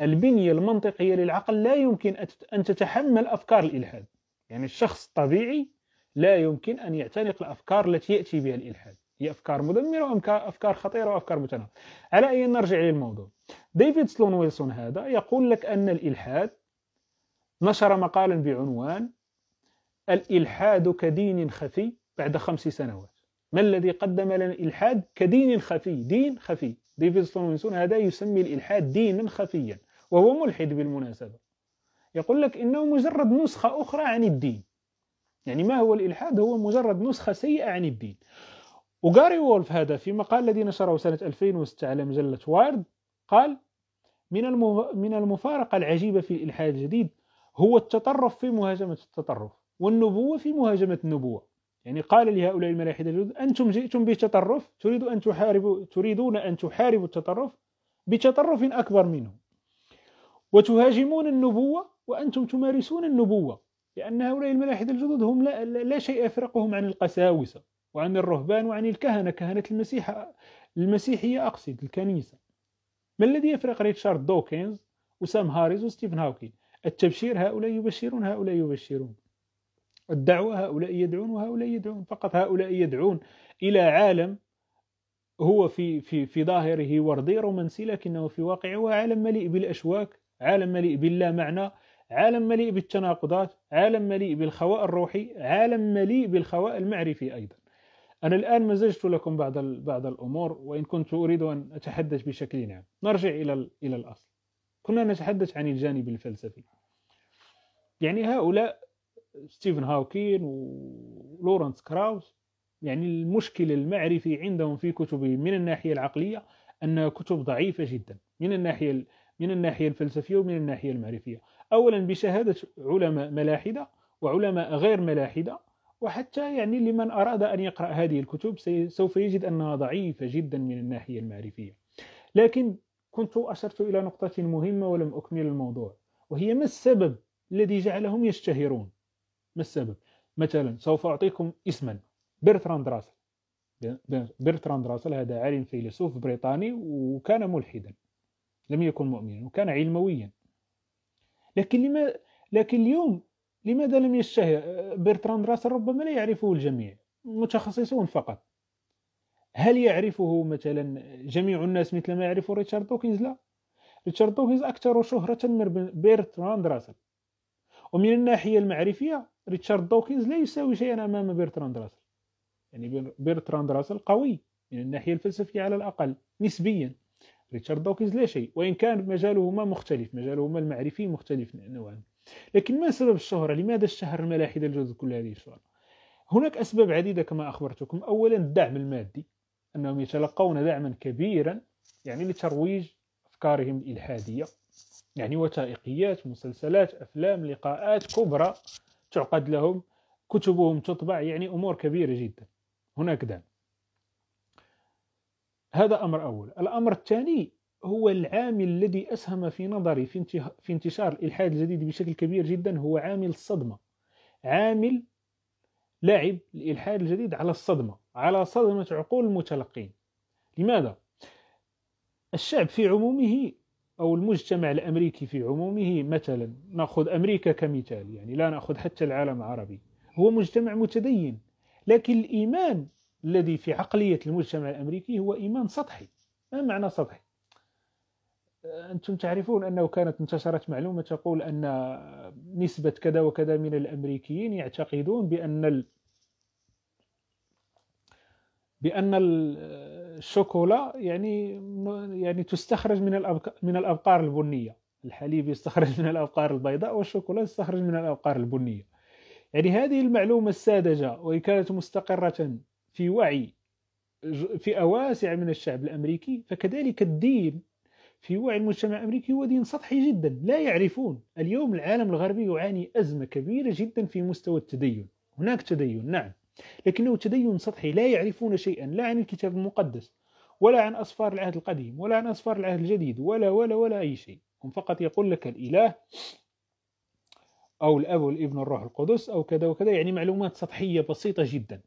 البنية المنطقية للعقل لا يمكن أن تتحمل أفكار الإلحاد يعني الشخص الطبيعي لا يمكن أن يعتنق الأفكار التي يأتي بها الإلحاد هي أفكار مدمرة وأفكار خطيرة وأفكار متناقضة على أي نرجع للموضوع ديفيد سلون ويلسون هذا يقول لك أن الإلحاد نشر مقالا بعنوان الإلحاد كدين خفي بعد خمس سنوات ما الذي قدم لنا الإلحاد كدين خفي دين خفي ديفيد سلون ويلسون هذا يسمي الإلحاد دينا خفيا وهو ملحد بالمناسبة يقول لك إنه مجرد نسخة أخرى عن الدين يعني ما هو الإلحاد هو مجرد نسخة سيئة عن الدين وغاري وولف هذا في مقال الذي نشره سنة 2006 على مجلة وايرد قال من من المفارقة العجيبة في الإلحاد الجديد هو التطرف في مهاجمة التطرف والنبوة في مهاجمة النبوة يعني قال لهؤلاء الملاحدة الجدد أنتم جئتم بتطرف تريد أن تحاربوا تريدون أن تحاربوا التطرف بتطرف أكبر منه وتهاجمون النبوة وأنتم تمارسون النبوة لأن هؤلاء الملاحدة الجدد هم لا, لا شيء يفرقهم عن القساوسة وعن الرهبان وعن الكهنة كهنة المسيح المسيحية أقصد الكنيسة ما الذي يفرق ريتشارد دوكنز وسام هاريز وستيفن هاوكين التبشير هؤلاء يبشرون هؤلاء يبشرون الدعوة هؤلاء يدعون وهؤلاء يدعون فقط هؤلاء يدعون إلى عالم هو في في في ظاهره وردي رومانسي لكنه في واقعه عالم مليء بالأشواك عالم مليء باللا معنى عالم مليء بالتناقضات عالم مليء بالخواء الروحي عالم مليء بالخواء المعرفي أيضا أنا الآن مزجت لكم بعض بعض الأمور وإن كنت أريد أن أتحدث بشكل عام نرجع إلى إلى الأصل كنا نتحدث عن الجانب الفلسفي يعني هؤلاء ستيفن هاوكين ولورنس كراوس يعني المشكل المعرفي عندهم في كتبهم من الناحية العقلية أنها كتب ضعيفة جدا من الناحية من الناحية الفلسفية ومن الناحية المعرفية أولا بشهادة علماء ملاحدة وعلماء غير ملاحدة وحتى يعني لمن أراد أن يقرأ هذه الكتب سوف يجد أنها ضعيفة جدا من الناحية المعرفية لكن كنت أشرت إلى نقطة مهمة ولم أكمل الموضوع وهي ما السبب الذي جعلهم يشتهرون ما السبب مثلا سوف أعطيكم اسما برتراند راسل برتراند راسل هذا عالم فيلسوف بريطاني وكان ملحدا لم يكن مؤمنا وكان علمويا لكن لما لكن اليوم لماذا لم يشتهر برتراند راسل ربما لا يعرفه الجميع متخصصون فقط هل يعرفه مثلا جميع الناس مثل ما يعرف ريتشارد دوكنز لا ريتشارد دوكنز أكثر شهرة من بيرتراند راسل ومن الناحية المعرفية ريتشارد دوكنز لا يساوي شيئا أمام بيرتراند راسل يعني بيرتراند راسل قوي من الناحية الفلسفية على الأقل نسبيا ريتشارد دوكنز لا شيء وان كان مجالهما مختلف مجالهما المعرفي مختلف نوعا لكن ما سبب الشهره لماذا اشتهر الملاحده الجدد كل هذه الشهره هناك اسباب عديده كما اخبرتكم اولا الدعم المادي انهم يتلقون دعما كبيرا يعني لترويج افكارهم الالحاديه يعني وثائقيات مسلسلات افلام لقاءات كبرى تعقد لهم كتبهم تطبع يعني امور كبيره جدا هناك دعم هذا أمر أول الأمر الثاني هو العامل الذي أسهم في نظري في انتشار الإلحاد الجديد بشكل كبير جدا هو عامل الصدمة عامل لعب الإلحاد الجديد على الصدمة على صدمة عقول المتلقين لماذا؟ الشعب في عمومه أو المجتمع الأمريكي في عمومه مثلا نأخذ أمريكا كمثال يعني لا نأخذ حتى العالم العربي هو مجتمع متدين لكن الإيمان الذي في عقلية المجتمع الأمريكي هو إيمان سطحي ما معنى سطحي؟ آه، أنتم تعرفون أنه كانت انتشرت معلومة تقول أن نسبة كذا وكذا من الأمريكيين يعتقدون بأن ال... بأن الشوكولا يعني يعني تستخرج من من الأبقار البنية الحليب يستخرج من الأبقار البيضاء والشوكولا يستخرج من الأبقار البنية يعني هذه المعلومة الساذجة وإن كانت مستقرة في وعي فئة واسعة من الشعب الأمريكي فكذلك الدين في وعي المجتمع الأمريكي هو دين سطحي جدا لا يعرفون اليوم العالم الغربي يعاني أزمة كبيرة جدا في مستوى التدين هناك تدين نعم لكنه تدين سطحي لا يعرفون شيئا لا عن الكتاب المقدس ولا عن أسفار العهد القديم ولا عن أسفار العهد الجديد ولا ولا ولا أي شيء هم فقط يقول لك الإله أو الأب والابن الروح القدس أو كذا وكذا يعني معلومات سطحية بسيطة جدا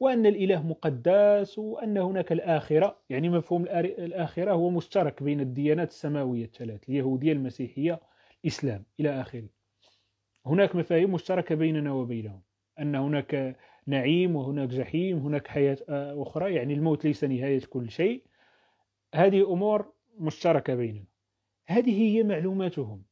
وأن الإله مقدس وأن هناك الآخرة يعني مفهوم الآخرة هو مشترك بين الديانات السماوية الثلاث اليهودية المسيحية الإسلام إلى آخره هناك مفاهيم مشتركة بيننا وبينهم أن هناك نعيم وهناك جحيم هناك حياة آه، أخرى يعني الموت ليس نهاية كل شيء هذه أمور مشتركة بيننا هذه هي معلوماتهم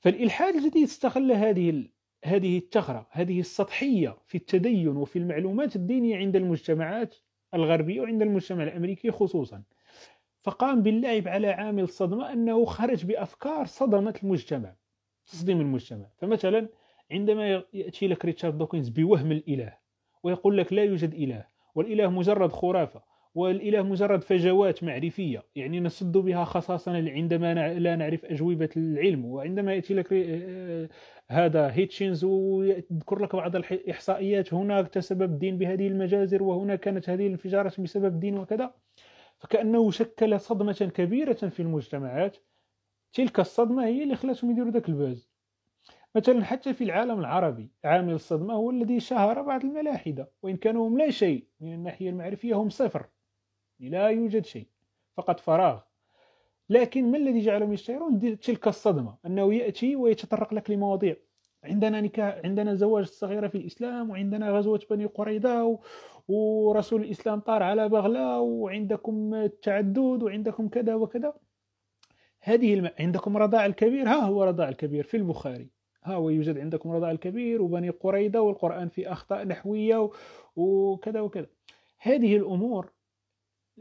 فالإلحاد الجديد استغل هذه هذه الثغرة هذه السطحية في التدين وفي المعلومات الدينية عند المجتمعات الغربية وعند المجتمع الأمريكي خصوصا فقام باللعب على عامل الصدمة أنه خرج بأفكار صدمت المجتمع تصديم المجتمع فمثلا عندما يأتي لك ريتشارد دوكنز بوهم الإله ويقول لك لا يوجد إله والإله مجرد خرافة والاله مجرد فجوات معرفيه يعني نسد بها خصاصا عندما لا نعرف اجوبه العلم وعندما ياتي لك آه، آه، هذا هيتشينز ويذكر لك بعض الاحصائيات هنا تسبب الدين بهذه المجازر وهنا كانت هذه الانفجارات بسبب الدين وكذا فكانه شكل صدمه كبيره في المجتمعات تلك الصدمه هي اللي خلاتهم يديروا ذاك الباز مثلا حتى في العالم العربي عامل الصدمة هو الذي شهر بعض الملاحدة وإن كانوا هم لا شيء من الناحية المعرفية هم صفر لا يوجد شيء فقط فراغ لكن ما الذي جعلهم يشتهرون تلك الصدمه انه ياتي ويتطرق لك لمواضيع عندنا نكاح عندنا زواج الصغيره في الاسلام وعندنا غزوه بني قريظه و... ورسول الاسلام طار على بغله وعندكم التعدد وعندكم كذا وكذا هذه الم... عندكم رضاع الكبير ها هو رضاع الكبير في البخاري ها هو يوجد عندكم رضاع الكبير وبني قريظه والقران في اخطاء نحويه و... وكذا وكذا هذه الامور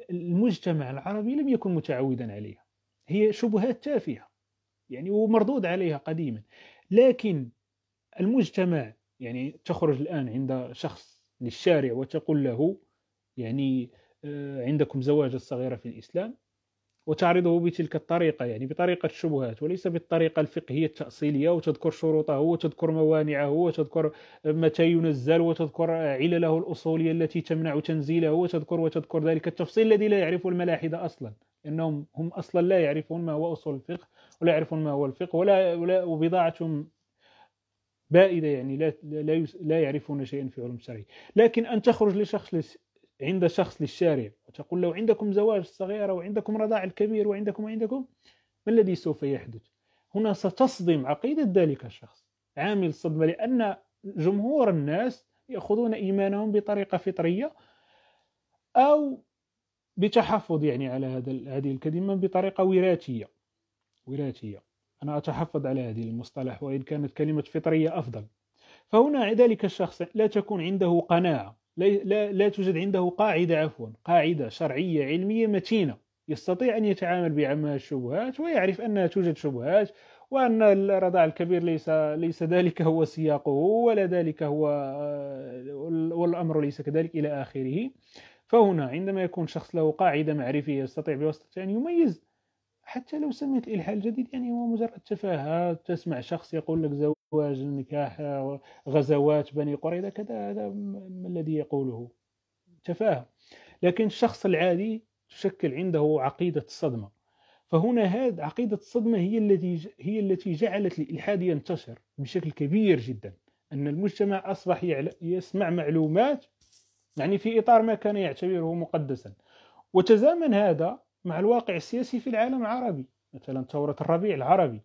المجتمع العربي لم يكن متعودا عليها هي شبهات تافهه يعني ومردود عليها قديما لكن المجتمع يعني تخرج الان عند شخص للشارع وتقول له يعني آه، عندكم زواج الصغيره في الاسلام وتعرضه بتلك الطريقة يعني بطريقة الشبهات وليس بالطريقة الفقهية التأصيلية وتذكر شروطه وتذكر موانعه وتذكر متى ينزل وتذكر علله الأصولية التي تمنع تنزيله وتذكر وتذكر ذلك التفصيل الذي لا يعرفه الملاحدة أصلا إنهم هم أصلا لا يعرفون ما هو أصول الفقه ولا يعرفون ما هو الفقه ولا, ولا وبضاعتهم بائدة يعني لا, لا, لا يعرفون شيئا في علوم الشرعي لكن أن تخرج لشخص عند شخص للشارع تقول لو عندكم زواج الصغيرة وعندكم رضاع الكبير وعندكم وعندكم ما الذي سوف يحدث هنا ستصدم عقيدة ذلك الشخص عامل صدمة لأن جمهور الناس يأخذون إيمانهم بطريقة فطرية أو بتحفظ يعني على هذا هذه الكلمة بطريقة وراثية وراثية أنا أتحفظ على هذه المصطلح وإن كانت كلمة فطرية أفضل فهنا ذلك الشخص لا تكون عنده قناعة لا, لا توجد عنده قاعدة عفوا قاعدة شرعية علمية متينة يستطيع أن يتعامل بعمها الشبهات ويعرف أنها توجد شبهات وأن الرضاع الكبير ليس ليس ذلك هو سياقه ولا ذلك هو آه، والأمر ليس كذلك إلى آخره فهنا عندما يكون شخص له قاعدة معرفية يستطيع بواسطه أن يميز حتى لو سميت الحاد الجديد يعني هو مجرد تفاهة تسمع شخص يقول لك زوج الزواج النكاح غزوات بني قريظة كذا هذا ما الذي يقوله تفاهة لكن الشخص العادي تشكل عنده عقيدة الصدمة فهنا هذه عقيدة الصدمة هي التي هي التي جعلت الإلحاد ينتشر بشكل كبير جدا أن المجتمع أصبح يسمع معلومات يعني في إطار ما كان يعتبره مقدسا وتزامن هذا مع الواقع السياسي في العالم العربي مثلا ثورة الربيع العربي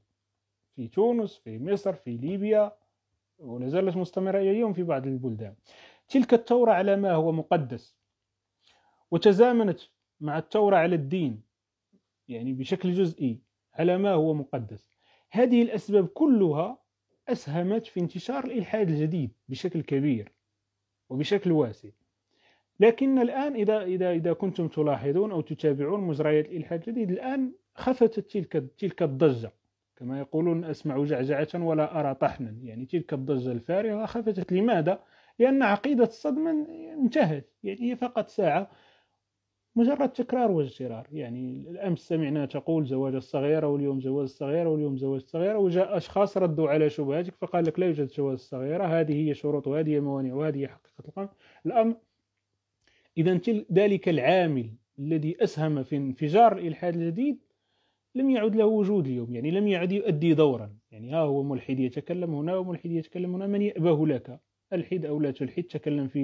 في تونس في مصر في ليبيا ولا زالت مستمرة إلى اليوم في بعض البلدان تلك الثورة على ما هو مقدس وتزامنت مع الثورة على الدين يعني بشكل جزئي على ما هو مقدس هذه الأسباب كلها أسهمت في انتشار الإلحاد الجديد بشكل كبير وبشكل واسع لكن الآن إذا إذا إذا كنتم تلاحظون أو تتابعون مجريات الإلحاد الجديد الآن خفتت تلك تلك الضجة كما يقولون أسمع جعجعة ولا أرى طحنا يعني تلك الضجة الفارغة خفتت لماذا؟ لأن عقيدة الصدمة انتهت يعني هي فقط ساعة مجرد تكرار واجترار يعني الأمس سمعنا تقول زواج الصغيرة واليوم زواج الصغيرة واليوم زواج الصغيرة وجاء أشخاص ردوا على شبهاتك فقال لك لا يوجد زواج الصغيرة هذه هي شروط وهذه هي موانع وهذه هي حقيقة الأمر إذا ذلك العامل الذي أسهم في انفجار الإلحاد الجديد لم يعد له وجود اليوم يعني لم يعد يؤدي دورا يعني ها هو ملحد يتكلم هنا وملحد يتكلم هنا من يأبه لك الحد أو لا تلحد تكلم في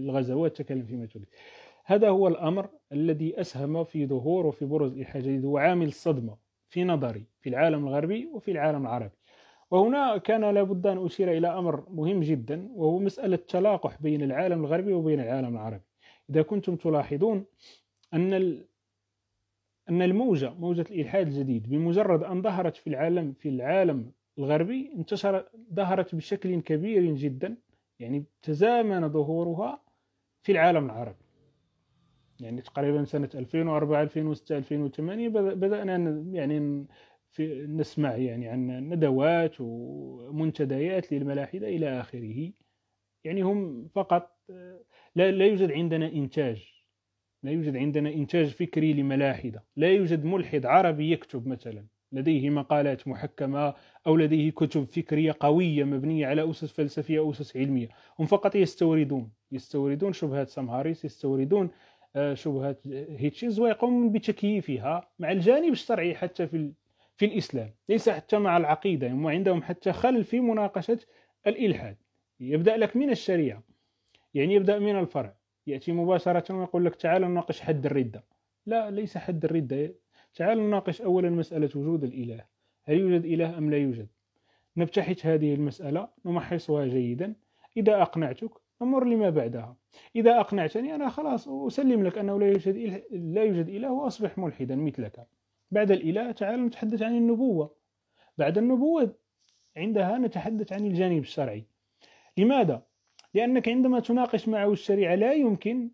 الغزوات تكلم فيما تريد هذا هو الأمر الذي أسهم في ظهور وفي بروز إلحاد جديد وعامل الصدمة في نظري في العالم الغربي وفي العالم العربي وهنا كان لابد أن أشير إلى أمر مهم جدا وهو مسألة تلاقح بين العالم الغربي وبين العالم العربي إذا كنتم تلاحظون أن أن الموجة موجة الإلحاد الجديد بمجرد أن ظهرت في العالم في العالم الغربي انتشر ظهرت بشكل كبير جدا يعني تزامن ظهورها في العالم العربي يعني تقريبا سنة 2004 2006 2008 بدأنا يعني في نسمع يعني عن ندوات ومنتديات للملاحدة إلى آخره يعني هم فقط لا, لا يوجد عندنا إنتاج لا يوجد عندنا إنتاج فكري لملاحدة لا يوجد ملحد عربي يكتب مثلا لديه مقالات محكمة أو لديه كتب فكرية قوية مبنية على أسس فلسفية أو أسس علمية هم فقط يستوردون يستوردون شبهات سمهاريس يستوردون آه، شبهات هيتشيز ويقومون بتكييفها مع الجانب الشرعي حتى في في الإسلام ليس حتى مع العقيدة هم عندهم حتى خلل في مناقشة الإلحاد يبدأ لك من الشريعة يعني يبدأ من الفرع يأتي مباشرة ويقول لك تعال نناقش حد الردة لا ليس حد الردة تعال نناقش أولا مسألة وجود الإله هل يوجد إله أم لا يوجد نبتحث هذه المسألة نمحصها جيدا إذا أقنعتك امر لما بعدها إذا أقنعتني أنا خلاص أسلم لك أنه لا يوجد إله, لا يوجد إله وأصبح ملحدا مثلك بعد الإله تعال نتحدث عن النبوة بعد النبوة عندها نتحدث عن الجانب الشرعي لماذا؟ لأنك عندما تناقش معه الشريعة لا يمكن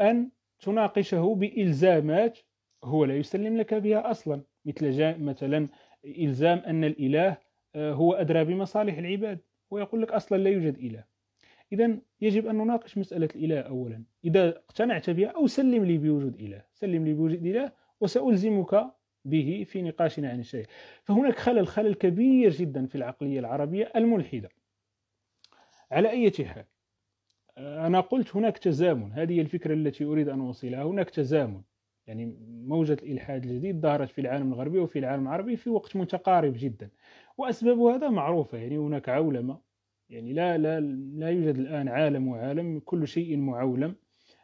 أن تناقشه بإلزامات هو لا يسلم لك بها أصلا مثل مثلا إلزام أن الإله آه، هو أدرى بمصالح العباد ويقول لك أصلا لا يوجد إله إذا يجب أن نناقش مسألة الإله أولا إذا اقتنعت بها أو سلم لي بوجود إله سلم لي بوجود إله وسألزمك به في نقاشنا عن الشيء فهناك خلل خلل كبير جدا في العقلية العربية الملحدة على أي حال أنا قلت هناك تزامن هذه الفكرة التي أريد أن أوصلها هناك تزامن يعني موجة الإلحاد الجديد ظهرت في العالم الغربي وفي العالم العربي في وقت متقارب جدا وأسباب هذا معروفة يعني هناك عولمة يعني لا لا لا يوجد الآن عالم وعالم كل شيء معولم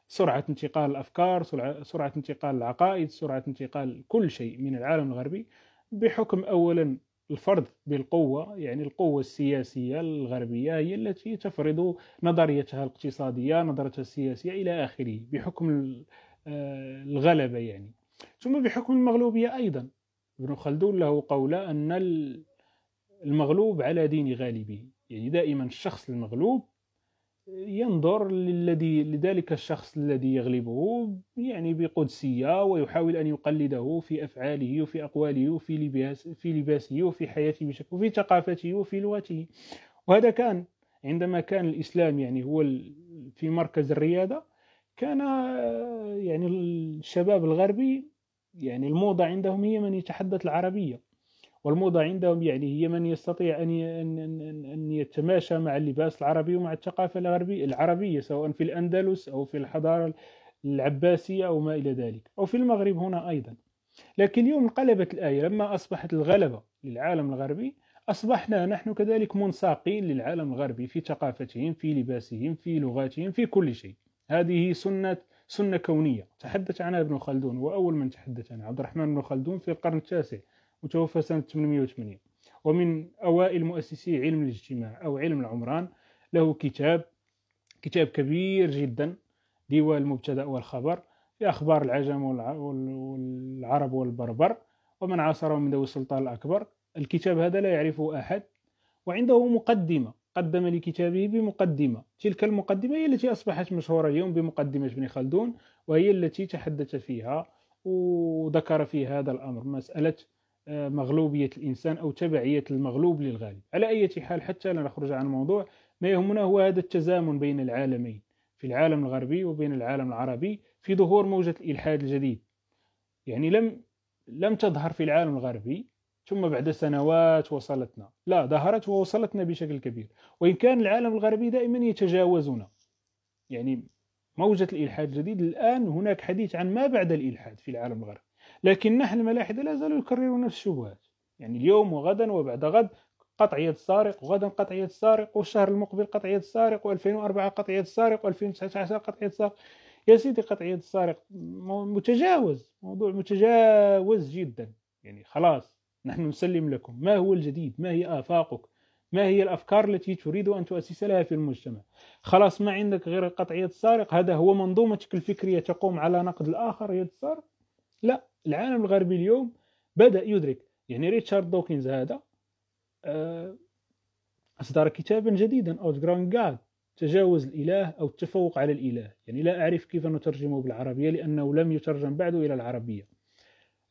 سرعة انتقال الأفكار سرعة انتقال العقائد سرعة انتقال كل شيء من العالم الغربي بحكم أولا الفرض بالقوة يعني القوة السياسية الغربية هي التي تفرض نظريتها الاقتصادية نظرتها السياسية إلى آخره بحكم آه، الغلبة يعني ثم بحكم المغلوبية أيضا ابن خلدون له قول أن المغلوب على دين غالبه يعني دائما الشخص المغلوب ينظر للذي لذلك الشخص الذي يغلبه يعني بقدسية ويحاول أن يقلده في أفعاله وفي أقواله وفي لباس في لباسه وفي حياته بشكل وفي ثقافته وفي لغته وهذا كان عندما كان الإسلام يعني هو في مركز الريادة كان يعني الشباب الغربي يعني الموضة عندهم هي من يتحدث العربية والموضة عندهم يعني هي من يستطيع أن أن يتماشى مع اللباس العربي ومع الثقافة الغربية العربية سواء في الأندلس أو في الحضارة العباسية أو ما إلى ذلك أو في المغرب هنا أيضا لكن اليوم انقلبت الآية لما أصبحت الغلبة للعالم الغربي أصبحنا نحن كذلك منساقين للعالم الغربي في ثقافتهم في لباسهم في لغاتهم في كل شيء هذه سنة سنة كونية تحدث عنها ابن خلدون وأول من تحدث عنها عبد الرحمن بن خلدون في القرن التاسع وتوفى سنة 808 ومن أوائل مؤسسي علم الاجتماع أو علم العمران له كتاب كتاب كبير جدا ديوان المبتدأ والخبر في أخبار العجم والعرب والبربر ومن عاصرهم من ذوي السلطان الأكبر الكتاب هذا لا يعرفه أحد وعنده مقدمة قدم لكتابه بمقدمة تلك المقدمة هي التي أصبحت مشهورة اليوم بمقدمة ابن خلدون وهي التي تحدث فيها وذكر في هذا الأمر مسألة آه، مغلوبية الإنسان أو تبعية المغلوب للغالب على أي حال حتى لا نخرج عن الموضوع ما يهمنا هو هذا التزامن بين العالمين في العالم الغربي وبين العالم العربي في ظهور موجة الإلحاد الجديد يعني لم لم تظهر في العالم الغربي ثم بعد سنوات وصلتنا لا ظهرت ووصلتنا بشكل كبير وإن كان العالم الغربي دائما يتجاوزنا يعني موجة الإلحاد الجديد الآن هناك حديث عن ما بعد الإلحاد في العالم الغربي لكن نحن الملاحده لا زالوا يكررون نفس الشبهات يعني اليوم وغدا وبعد غد قطع يد السارق وغدا قطع يد السارق والشهر المقبل قطع يد السارق و2004 قطع يد السارق و2019 قطع يد السارق يا سيدي قطع يد السارق متجاوز موضوع متجاوز جدا يعني خلاص نحن نسلم لكم ما هو الجديد ما هي آفاقك ما هي الأفكار التي تريد أن تؤسس لها في المجتمع خلاص ما عندك غير قطع يد السارق هذا هو منظومتك الفكرية تقوم على نقد الآخر يد السارق لا العالم الغربي اليوم بدا يدرك يعني ريتشارد دوكنز هذا آه، اصدر كتابا جديدا اوت جراوند جاد تجاوز الاله او التفوق على الاله يعني لا اعرف كيف نترجمه بالعربيه لانه لم يترجم بعد الى العربيه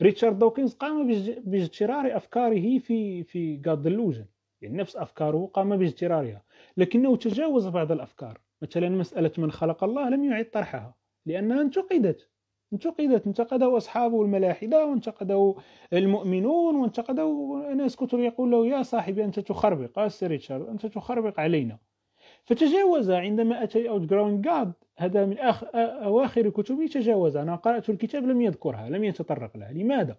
ريتشارد دوكنز قام باجترار افكاره في في جاد اللوجن يعني نفس افكاره قام باجترارها لكنه تجاوز بعض الافكار مثلا مساله من خلق الله لم يعد طرحها لانها انتقدت انتقدت انتقده أصحابه الملاحدة وانتقده المؤمنون وانتقده أناس كثر يقول له يا صاحبي أنت تخربق آه سير ريتشارد أنت تخربق علينا فتجاوز عندما أتى أوت جراوند جاد هذا من آخ... أواخر كتبه تجاوز أنا قرأت الكتاب لم يذكرها لم يتطرق لها لماذا؟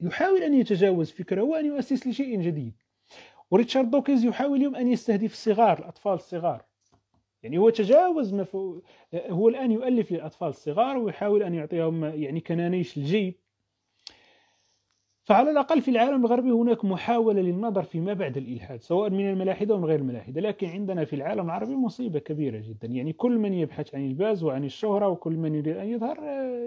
يحاول أن يتجاوز فكرة وأن يؤسس لشيء جديد وريتشارد دوكنز يحاول اليوم أن يستهدف الصغار الأطفال الصغار يعني هو تجاوز مفو... هو الان يؤلف للاطفال الصغار ويحاول ان يعطيهم يعني كنانيش الجيب فعلى الاقل في العالم الغربي هناك محاوله للنظر فيما بعد الالحاد سواء من الملاحده او من غير الملاحده لكن عندنا في العالم العربي مصيبه كبيره جدا يعني كل من يبحث عن الباز وعن الشهره وكل من يريد ان يظهر آه،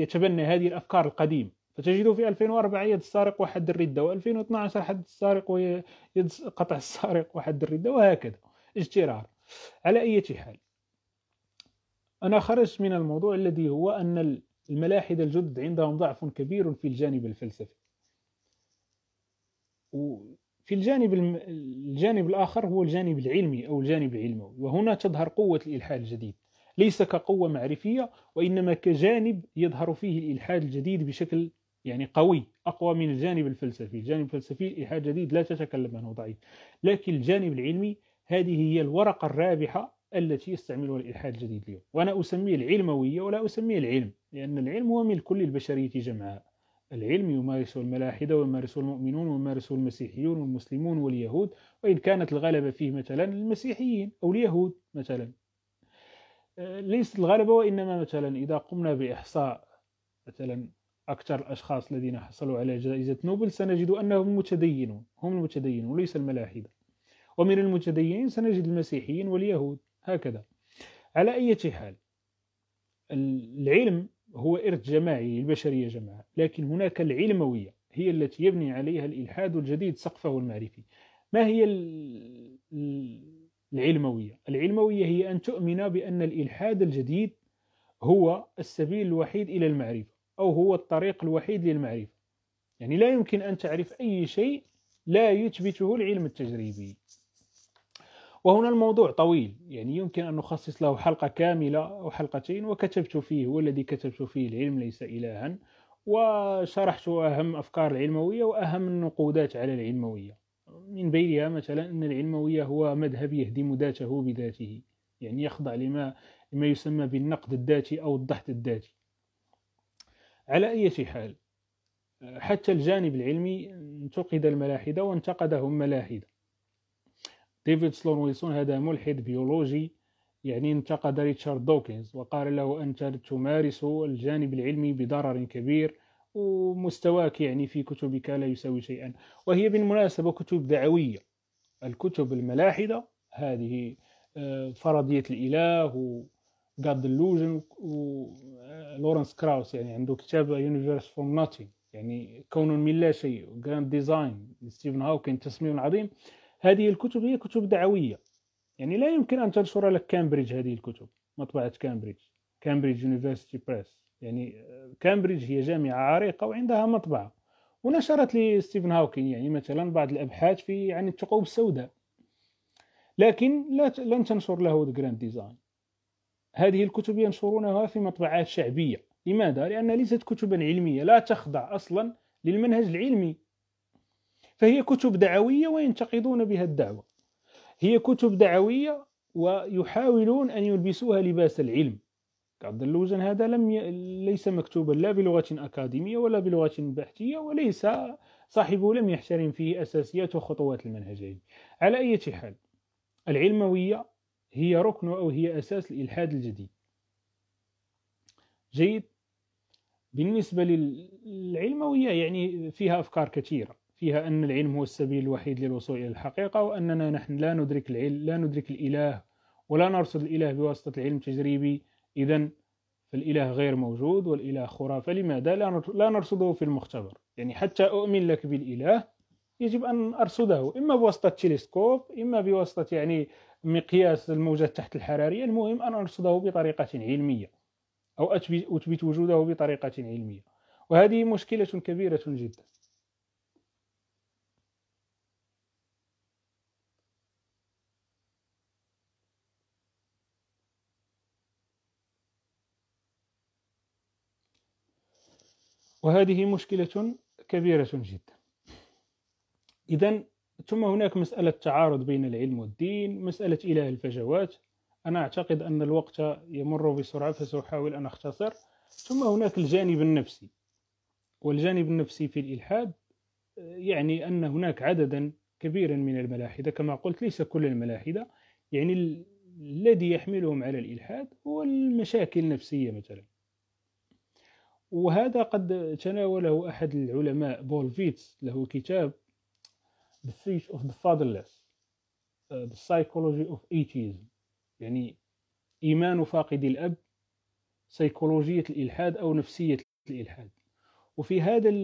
يتبنى هذه الافكار القديمه فتجده في 2004 يد السارق وحد الردة و2012 حد السارق ويد قطع السارق وحد الردة وهكذا اجترار على أي حال أنا خرجت من الموضوع الذي هو أن الملاحدة الجدد عندهم ضعف كبير في الجانب الفلسفي وفي الجانب الجانب الآخر هو الجانب العلمي أو الجانب العلموي وهنا تظهر قوة الإلحاد الجديد ليس كقوة معرفية وإنما كجانب يظهر فيه الإلحاد الجديد بشكل يعني قوي أقوى من الجانب الفلسفي الجانب الفلسفي إلحاد جديد لا تتكلم عنه ضعيف لكن الجانب العلمي هذه هي الورقة الرابحة التي يستعملها الإلحاد الجديد اليوم وأنا أسميه العلموية ولا أسميه العلم لأن العلم هو من كل البشرية جمعاء العلم يمارسه الملاحدة ويمارسه المؤمنون ويمارسه المسيحيون والمسلمون واليهود وإن كانت الغلبة فيه مثلا المسيحيين أو اليهود مثلا آه، ليست الغلبة وإنما مثلا إذا قمنا بإحصاء مثلا أكثر الأشخاص الذين حصلوا على جائزة نوبل سنجد أنهم متدينون هم المتدينون وليس الملاحدة ومن المتدينين سنجد المسيحيين واليهود هكذا على أي حال العلم هو إرث جماعي للبشرية جماعة لكن هناك العلموية هي التي يبني عليها الإلحاد الجديد سقفه المعرفي ما هي العلموية؟ العلموية هي أن تؤمن بأن الإلحاد الجديد هو السبيل الوحيد إلى المعرفة أو هو الطريق الوحيد للمعرفة يعني لا يمكن أن تعرف أي شيء لا يثبته العلم التجريبي وهنا الموضوع طويل يعني يمكن أن نخصص له حلقة كاملة أو حلقتين وكتبت فيه والذي كتبت فيه العلم ليس إلها وشرحت أهم أفكار العلموية وأهم النقودات على العلموية من بينها مثلا أن العلموية هو مذهب يهدم ذاته بذاته يعني يخضع لما ما يسمى بالنقد الذاتي أو الضغط الذاتي على أي حال حتى الجانب العلمي انتقد الملاحدة وانتقدهم ملاحده ديفيد سلون ويلسون هذا ملحد بيولوجي يعني انتقد ريتشارد دوكنز وقال له أنت تمارس الجانب العلمي بضرر كبير ومستواك يعني في كتبك لا يساوي شيئا وهي بالمناسبة كتب دعوية الكتب الملاحدة هذه آه، فرضية الإله و God Delusion ولورنس كراوس يعني عنده كتاب يونيفيرس فروم نوتين يعني كون من لا شيء جراند ديزاين ستيفن هاوكين تصميم عظيم هذه الكتب هي كتب دعوية يعني لا يمكن أن تنشر لك كامبريدج هذه الكتب مطبعة كامبريدج كامبريدج يونيفرسيتي بريس يعني كامبريدج آه، هي جامعة عريقة وعندها مطبعة ونشرت لستيفن هاوكين يعني مثلا بعض الأبحاث في عن الثقوب السوداء لكن لا لن تنشر له ذا جراند ديزاين هذه الكتب ينشرونها في مطبعات شعبية لماذا؟ لأنها ليست كتبا علمية لا تخضع أصلا للمنهج العلمي فهي كتب دعوية وينتقدون بها الدعوة هي كتب دعوية ويحاولون أن يلبسوها لباس العلم عبد اللوزن هذا لم ي... ليس مكتوبا لا بلغة أكاديمية ولا بلغة بحثية وليس صاحبه لم يحترم فيه أساسيات وخطوات المنهجين على أي حال العلموية هي ركن أو هي أساس الإلحاد الجديد جيد بالنسبة للعلموية يعني فيها أفكار كثيرة فيها أن العلم هو السبيل الوحيد للوصول إلى الحقيقة وأننا نحن لا ندرك العلم لا ندرك الإله ولا نرصد الإله بواسطة العلم التجريبي إذا فالإله غير موجود والإله خرافة لماذا لا نرصده في المختبر يعني حتى أؤمن لك بالإله يجب أن أرصده إما بواسطة تلسكوب إما بواسطة يعني مقياس الموجات تحت الحرارية المهم أن أرصده بطريقة علمية أو أثبت وجوده بطريقة علمية وهذه مشكلة كبيرة جدا وهذه مشكلة كبيرة جدا إذا ثم هناك مسألة تعارض بين العلم والدين مسألة إله الفجوات أنا أعتقد أن الوقت يمر بسرعة فسأحاول أن أختصر ثم هناك الجانب النفسي والجانب النفسي في الإلحاد يعني أن هناك عددا كبيرا من الملاحدة كما قلت ليس كل الملاحدة يعني الذي يحملهم على الإلحاد هو المشاكل النفسية مثلا وهذا قد تناوله أحد العلماء بول فيتس له كتاب The Siege of the Fatherless آه، The Psychology of Atheism يعني إيمان فاقد الأب سيكولوجية الإلحاد أو نفسية الإلحاد وفي هذا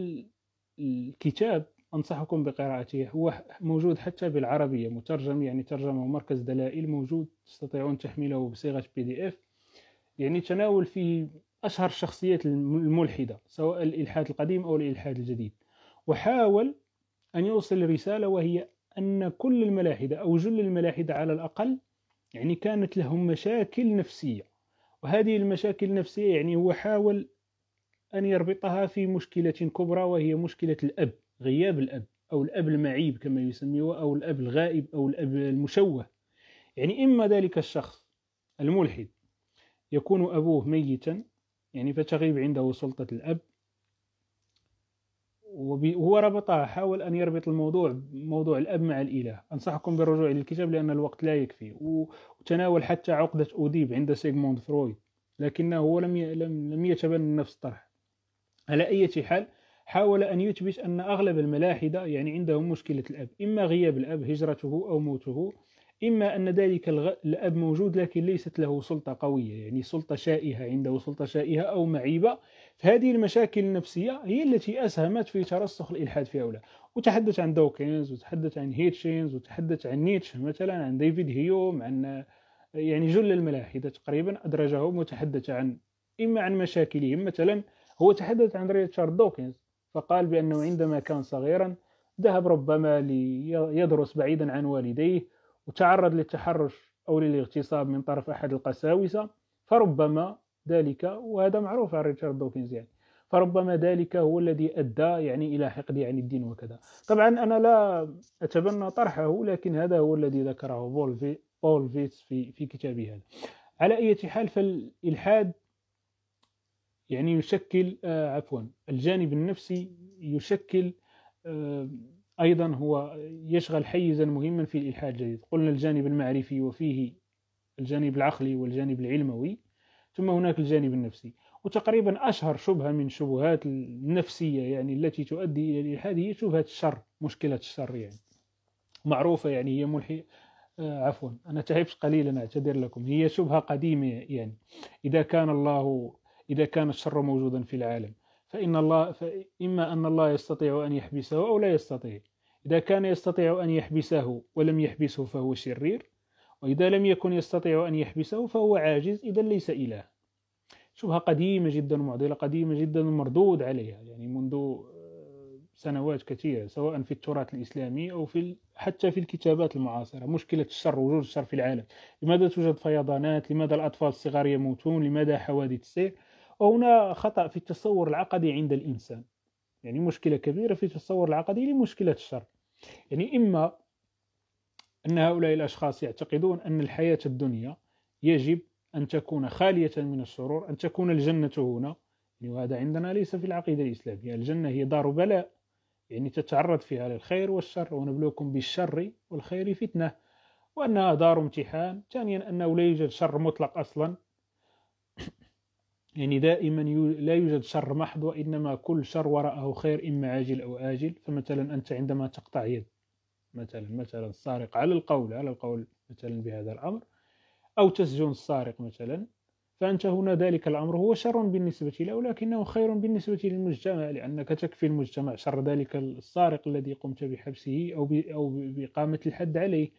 الكتاب أنصحكم بقراءته هو موجود حتى بالعربية مترجم يعني ترجمه مركز دلائل موجود تستطيعون تحميله بصيغة بي دي اف يعني تناول فيه أشهر الشخصيات الملحدة سواء الإلحاد القديم أو الإلحاد الجديد وحاول أن يوصل رسالة وهي أن كل الملاحدة أو جل الملاحدة على الأقل يعني كانت لهم مشاكل نفسية وهذه المشاكل النفسية يعني هو حاول أن يربطها في مشكلة كبرى وهي مشكلة الأب غياب الأب أو الأب المعيب كما يسميه أو الأب الغائب أو الأب المشوه يعني إما ذلك الشخص الملحد يكون أبوه ميتا يعني فتغيب عنده سلطة الأب وهو ربطها حاول أن يربط الموضوع موضوع الأب مع الإله أنصحكم بالرجوع إلى الكتاب لأن الوقت لا يكفي وتناول حتى عقدة أوديب عند سيغموند فرويد لكنه لم لم يتبنى نفس الطرح على أي حال حاول أن يثبت أن أغلب الملاحدة يعني عندهم مشكلة الأب إما غياب الأب هجرته أو موته إما أن ذلك الأب موجود لكن ليست له سلطة قوية يعني سلطة شائهة عنده سلطة شائهة أو معيبة فهذه المشاكل النفسية هي التي أسهمت في ترسخ الإلحاد في هؤلاء وتحدث عن دوكنز وتحدث عن هيتشينز وتحدث عن نيتشه مثلا عن ديفيد هيوم عن يعني جل الملاحدة تقريبا أدرجهم وتحدث عن إما عن مشاكلهم مثلا هو تحدث عن ريتشارد دوكنز فقال بأنه عندما كان صغيرا ذهب ربما ليدرس بعيدا عن والديه وتعرض للتحرش أو للاغتصاب من طرف أحد القساوسة فربما ذلك وهذا معروف عن ريتشارد دوكنز يعني فربما ذلك هو الذي أدى يعني إلى حقد يعني الدين وكذا طبعا أنا لا أتبنى طرحه لكن هذا هو الذي ذكره بول في بول فيتس في في كتابه هذا على أي حال فالإلحاد يعني يشكل آه عفوا الجانب النفسي يشكل آه أيضا هو يشغل حيزا مهما في الإلحاد الجديد قلنا الجانب المعرفي وفيه الجانب العقلي والجانب العلموي ثم هناك الجانب النفسي وتقريبا أشهر شبهة من شبهات النفسية يعني التي تؤدي إلى الإلحاد هي شبهة الشر مشكلة الشر يعني معروفة يعني هي ملحي آه عفوا أنا تعبت قليلا أعتذر لكم هي شبهة قديمة يعني إذا كان الله إذا كان الشر موجودا في العالم فإن الله فإما أن الله يستطيع أن يحبسه أو لا يستطيع إذا كان يستطيع أن يحبسه ولم يحبسه فهو شرير وإذا لم يكن يستطيع أن يحبسه فهو عاجز إذا ليس إله شبهة قديمة جدا معضلة قديمة جدا مردود عليها يعني منذ آه، سنوات كثيرة سواء في التراث الإسلامي أو في حتى في الكتابات المعاصرة مشكلة الشر وجود الشر في العالم لماذا توجد فيضانات لماذا الأطفال الصغار يموتون لماذا حوادث السير وهنا خطأ في التصور العقدي عند الإنسان يعني مشكلة كبيرة في التصور العقدي لمشكلة الشر يعني إما أن هؤلاء الأشخاص يعتقدون أن الحياة الدنيا يجب أن تكون خالية من الشرور أن تكون الجنة هنا يعني وهذا عندنا ليس في العقيدة الإسلامية الجنة هي دار بلاء يعني تتعرض فيها للخير والشر ونبلوكم بالشر والخير فتنة وأنها دار امتحان ثانيا أنه لا يوجد شر مطلق أصلا يعني دائما لا يوجد شر محض وإنما كل شر وراءه خير إما عاجل أو آجل فمثلا أنت عندما تقطع يد مثلا مثلا السارق على القول على القول مثلا بهذا الأمر أو تسجن السارق مثلا فأنت هنا ذلك الأمر هو شر بالنسبة له ولكنه خير بالنسبة للمجتمع لأنك تكفي المجتمع شر ذلك السارق الذي قمت بحبسه أو أو بإقامة الحد عليه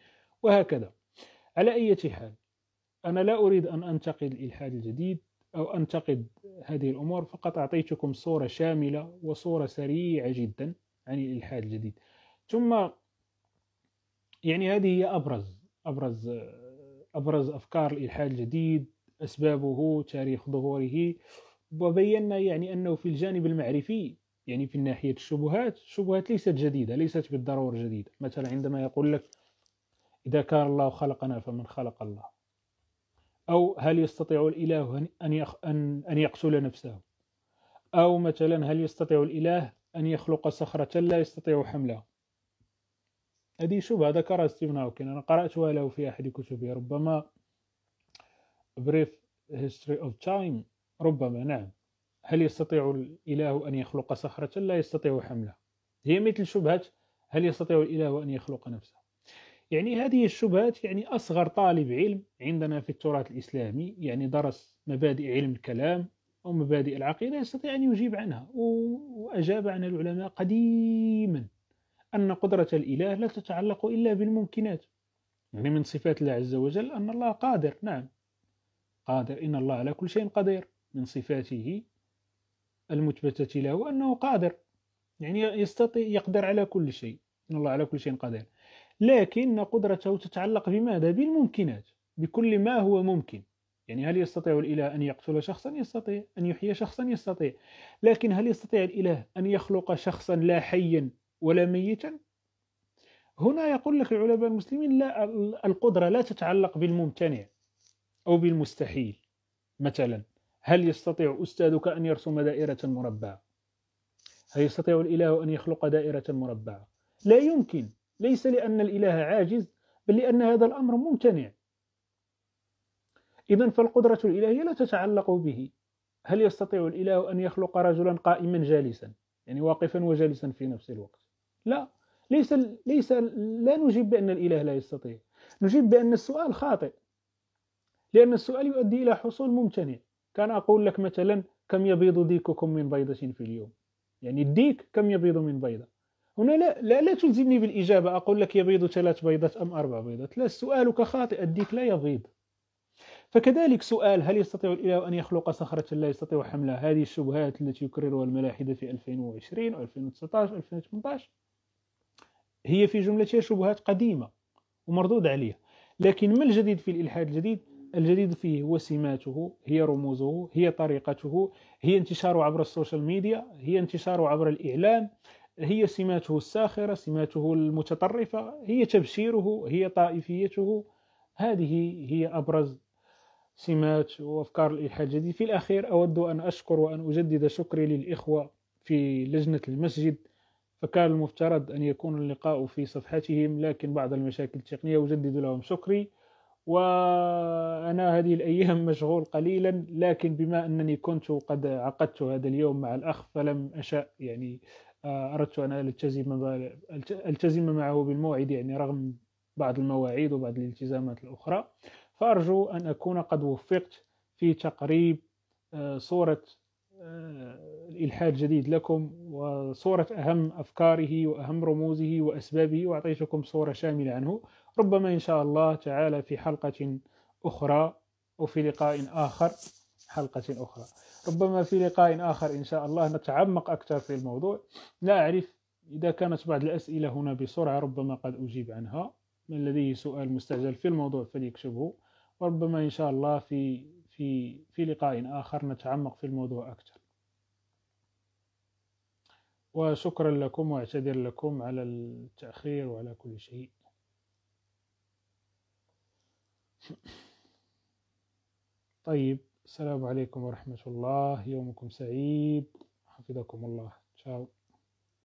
وهكذا على أي حال أنا لا أريد أن أنتقد الإلحاد الجديد أو أنتقد هذه الأمور فقط أعطيتكم صورة شاملة وصورة سريعة جدا عن الإلحاد الجديد ثم يعني هذه هي أبرز أبرز أبرز أفكار الإلحاد الجديد أسبابه تاريخ ظهوره وبينا يعني أنه في الجانب المعرفي يعني في ناحية الشبهات الشبهات ليست جديدة ليست بالضرورة جديدة مثلا عندما يقول لك إذا كان الله خلقنا فمن خلق الله أو هل يستطيع الإله أن يقتل نفسه أو مثلا هل يستطيع الإله أن يخلق صخرة لا يستطيع حملها هذه شبهة ذكرها ستيفن هوكين أنا قرأتها له في أحد كتبه ربما Brief History of Time ربما نعم هل يستطيع الإله أن يخلق صخرة لا يستطيع حملها هي مثل شبهة هل يستطيع الإله أن يخلق نفسه يعني هذه الشبهات يعني أصغر طالب علم عندنا في التراث الإسلامي يعني درس مبادئ علم الكلام أو مبادئ العقيدة يستطيع أن يجيب عنها وأجاب عن العلماء قديما أن قدرة الإله لا تتعلق إلا بالممكنات يعني من صفات الله عز وجل أن الله قادر نعم قادر إن الله على كل شيء قدير من صفاته المثبتة له أنه قادر يعني يستطيع يقدر على كل شيء إن الله على كل شيء قدير لكن قدرته تتعلق بماذا؟ بالممكنات بكل ما هو ممكن يعني هل يستطيع الإله أن يقتل شخصا؟ يستطيع أن يحيي شخصا؟ يستطيع لكن هل يستطيع الإله أن يخلق شخصا لا حيا ولا ميتا؟ هنا يقول لك العلماء المسلمين لا القدرة لا تتعلق بالممتنع أو بالمستحيل مثلا هل يستطيع أستاذك أن يرسم دائرة مربعة؟ هل يستطيع الإله أن يخلق دائرة مربعة؟ لا يمكن ليس لأن الإله عاجز بل لأن هذا الأمر ممتنع إذا فالقدرة الإلهية لا تتعلق به هل يستطيع الإله أن يخلق رجلا قائما جالسا يعني واقفا وجالسا في نفس الوقت لا ليس ليس لا نجيب بأن الإله لا يستطيع نجيب بأن السؤال خاطئ لأن السؤال يؤدي إلى حصول ممتنع كان أقول لك مثلا كم يبيض ديككم من بيضة في اليوم يعني الديك كم يبيض من بيضة هنا لا, لا, لا تلزمني بالإجابة أقول لك يبيض ثلاث بيضات أم أربع بيضات لا سؤالك خاطئ الديك لا يبيض فكذلك سؤال هل يستطيع الإله أن يخلق صخرة لا يستطيع حملها هذه الشبهات التي يكررها الملاحدة في 2020 و 2019 و 2018 هي في جملتها شبهات قديمة ومردود عليها لكن ما الجديد في الإلحاد الجديد؟ الجديد فيه هو سماته هي رموزه هي طريقته هي انتشاره عبر السوشيال ميديا هي انتشاره عبر الإعلام هي سماته الساخرة سماته المتطرفة هي تبشيره هي طائفيته هذه هي أبرز سمات وأفكار الإلحاد الجديد في الأخير أود أن أشكر وأن أجدد شكري للإخوة في لجنة المسجد فكان المفترض أن يكون اللقاء في صفحتهم لكن بعض المشاكل التقنية أجدد لهم شكري وأنا هذه الأيام مشغول قليلا لكن بما أنني كنت قد عقدت هذا اليوم مع الأخ فلم أشاء يعني آه، أردت أن ألتزم ألتزم معه بالموعد يعني رغم بعض المواعيد وبعض الالتزامات الأخرى فأرجو أن أكون قد وفقت في تقريب آه، صورة آه، الإلحاد الجديد لكم وصورة أهم أفكاره وأهم رموزه وأسبابه وأعطيتكم صورة شاملة عنه ربما إن شاء الله تعالى في حلقة أخرى أو في لقاء آخر حلقة أخرى ربما في لقاء آخر إن شاء الله نتعمق أكثر في الموضوع لا أعرف إذا كانت بعض الأسئلة هنا بسرعة ربما قد أجيب عنها من لديه سؤال مستعجل في الموضوع فليكتبه وربما إن شاء الله في في في لقاء آخر نتعمق في الموضوع أكثر وشكرا لكم واعتذر لكم على التأخير وعلى كل شيء طيب السلام عليكم ورحمة الله يومكم سعيد حفظكم الله تشاو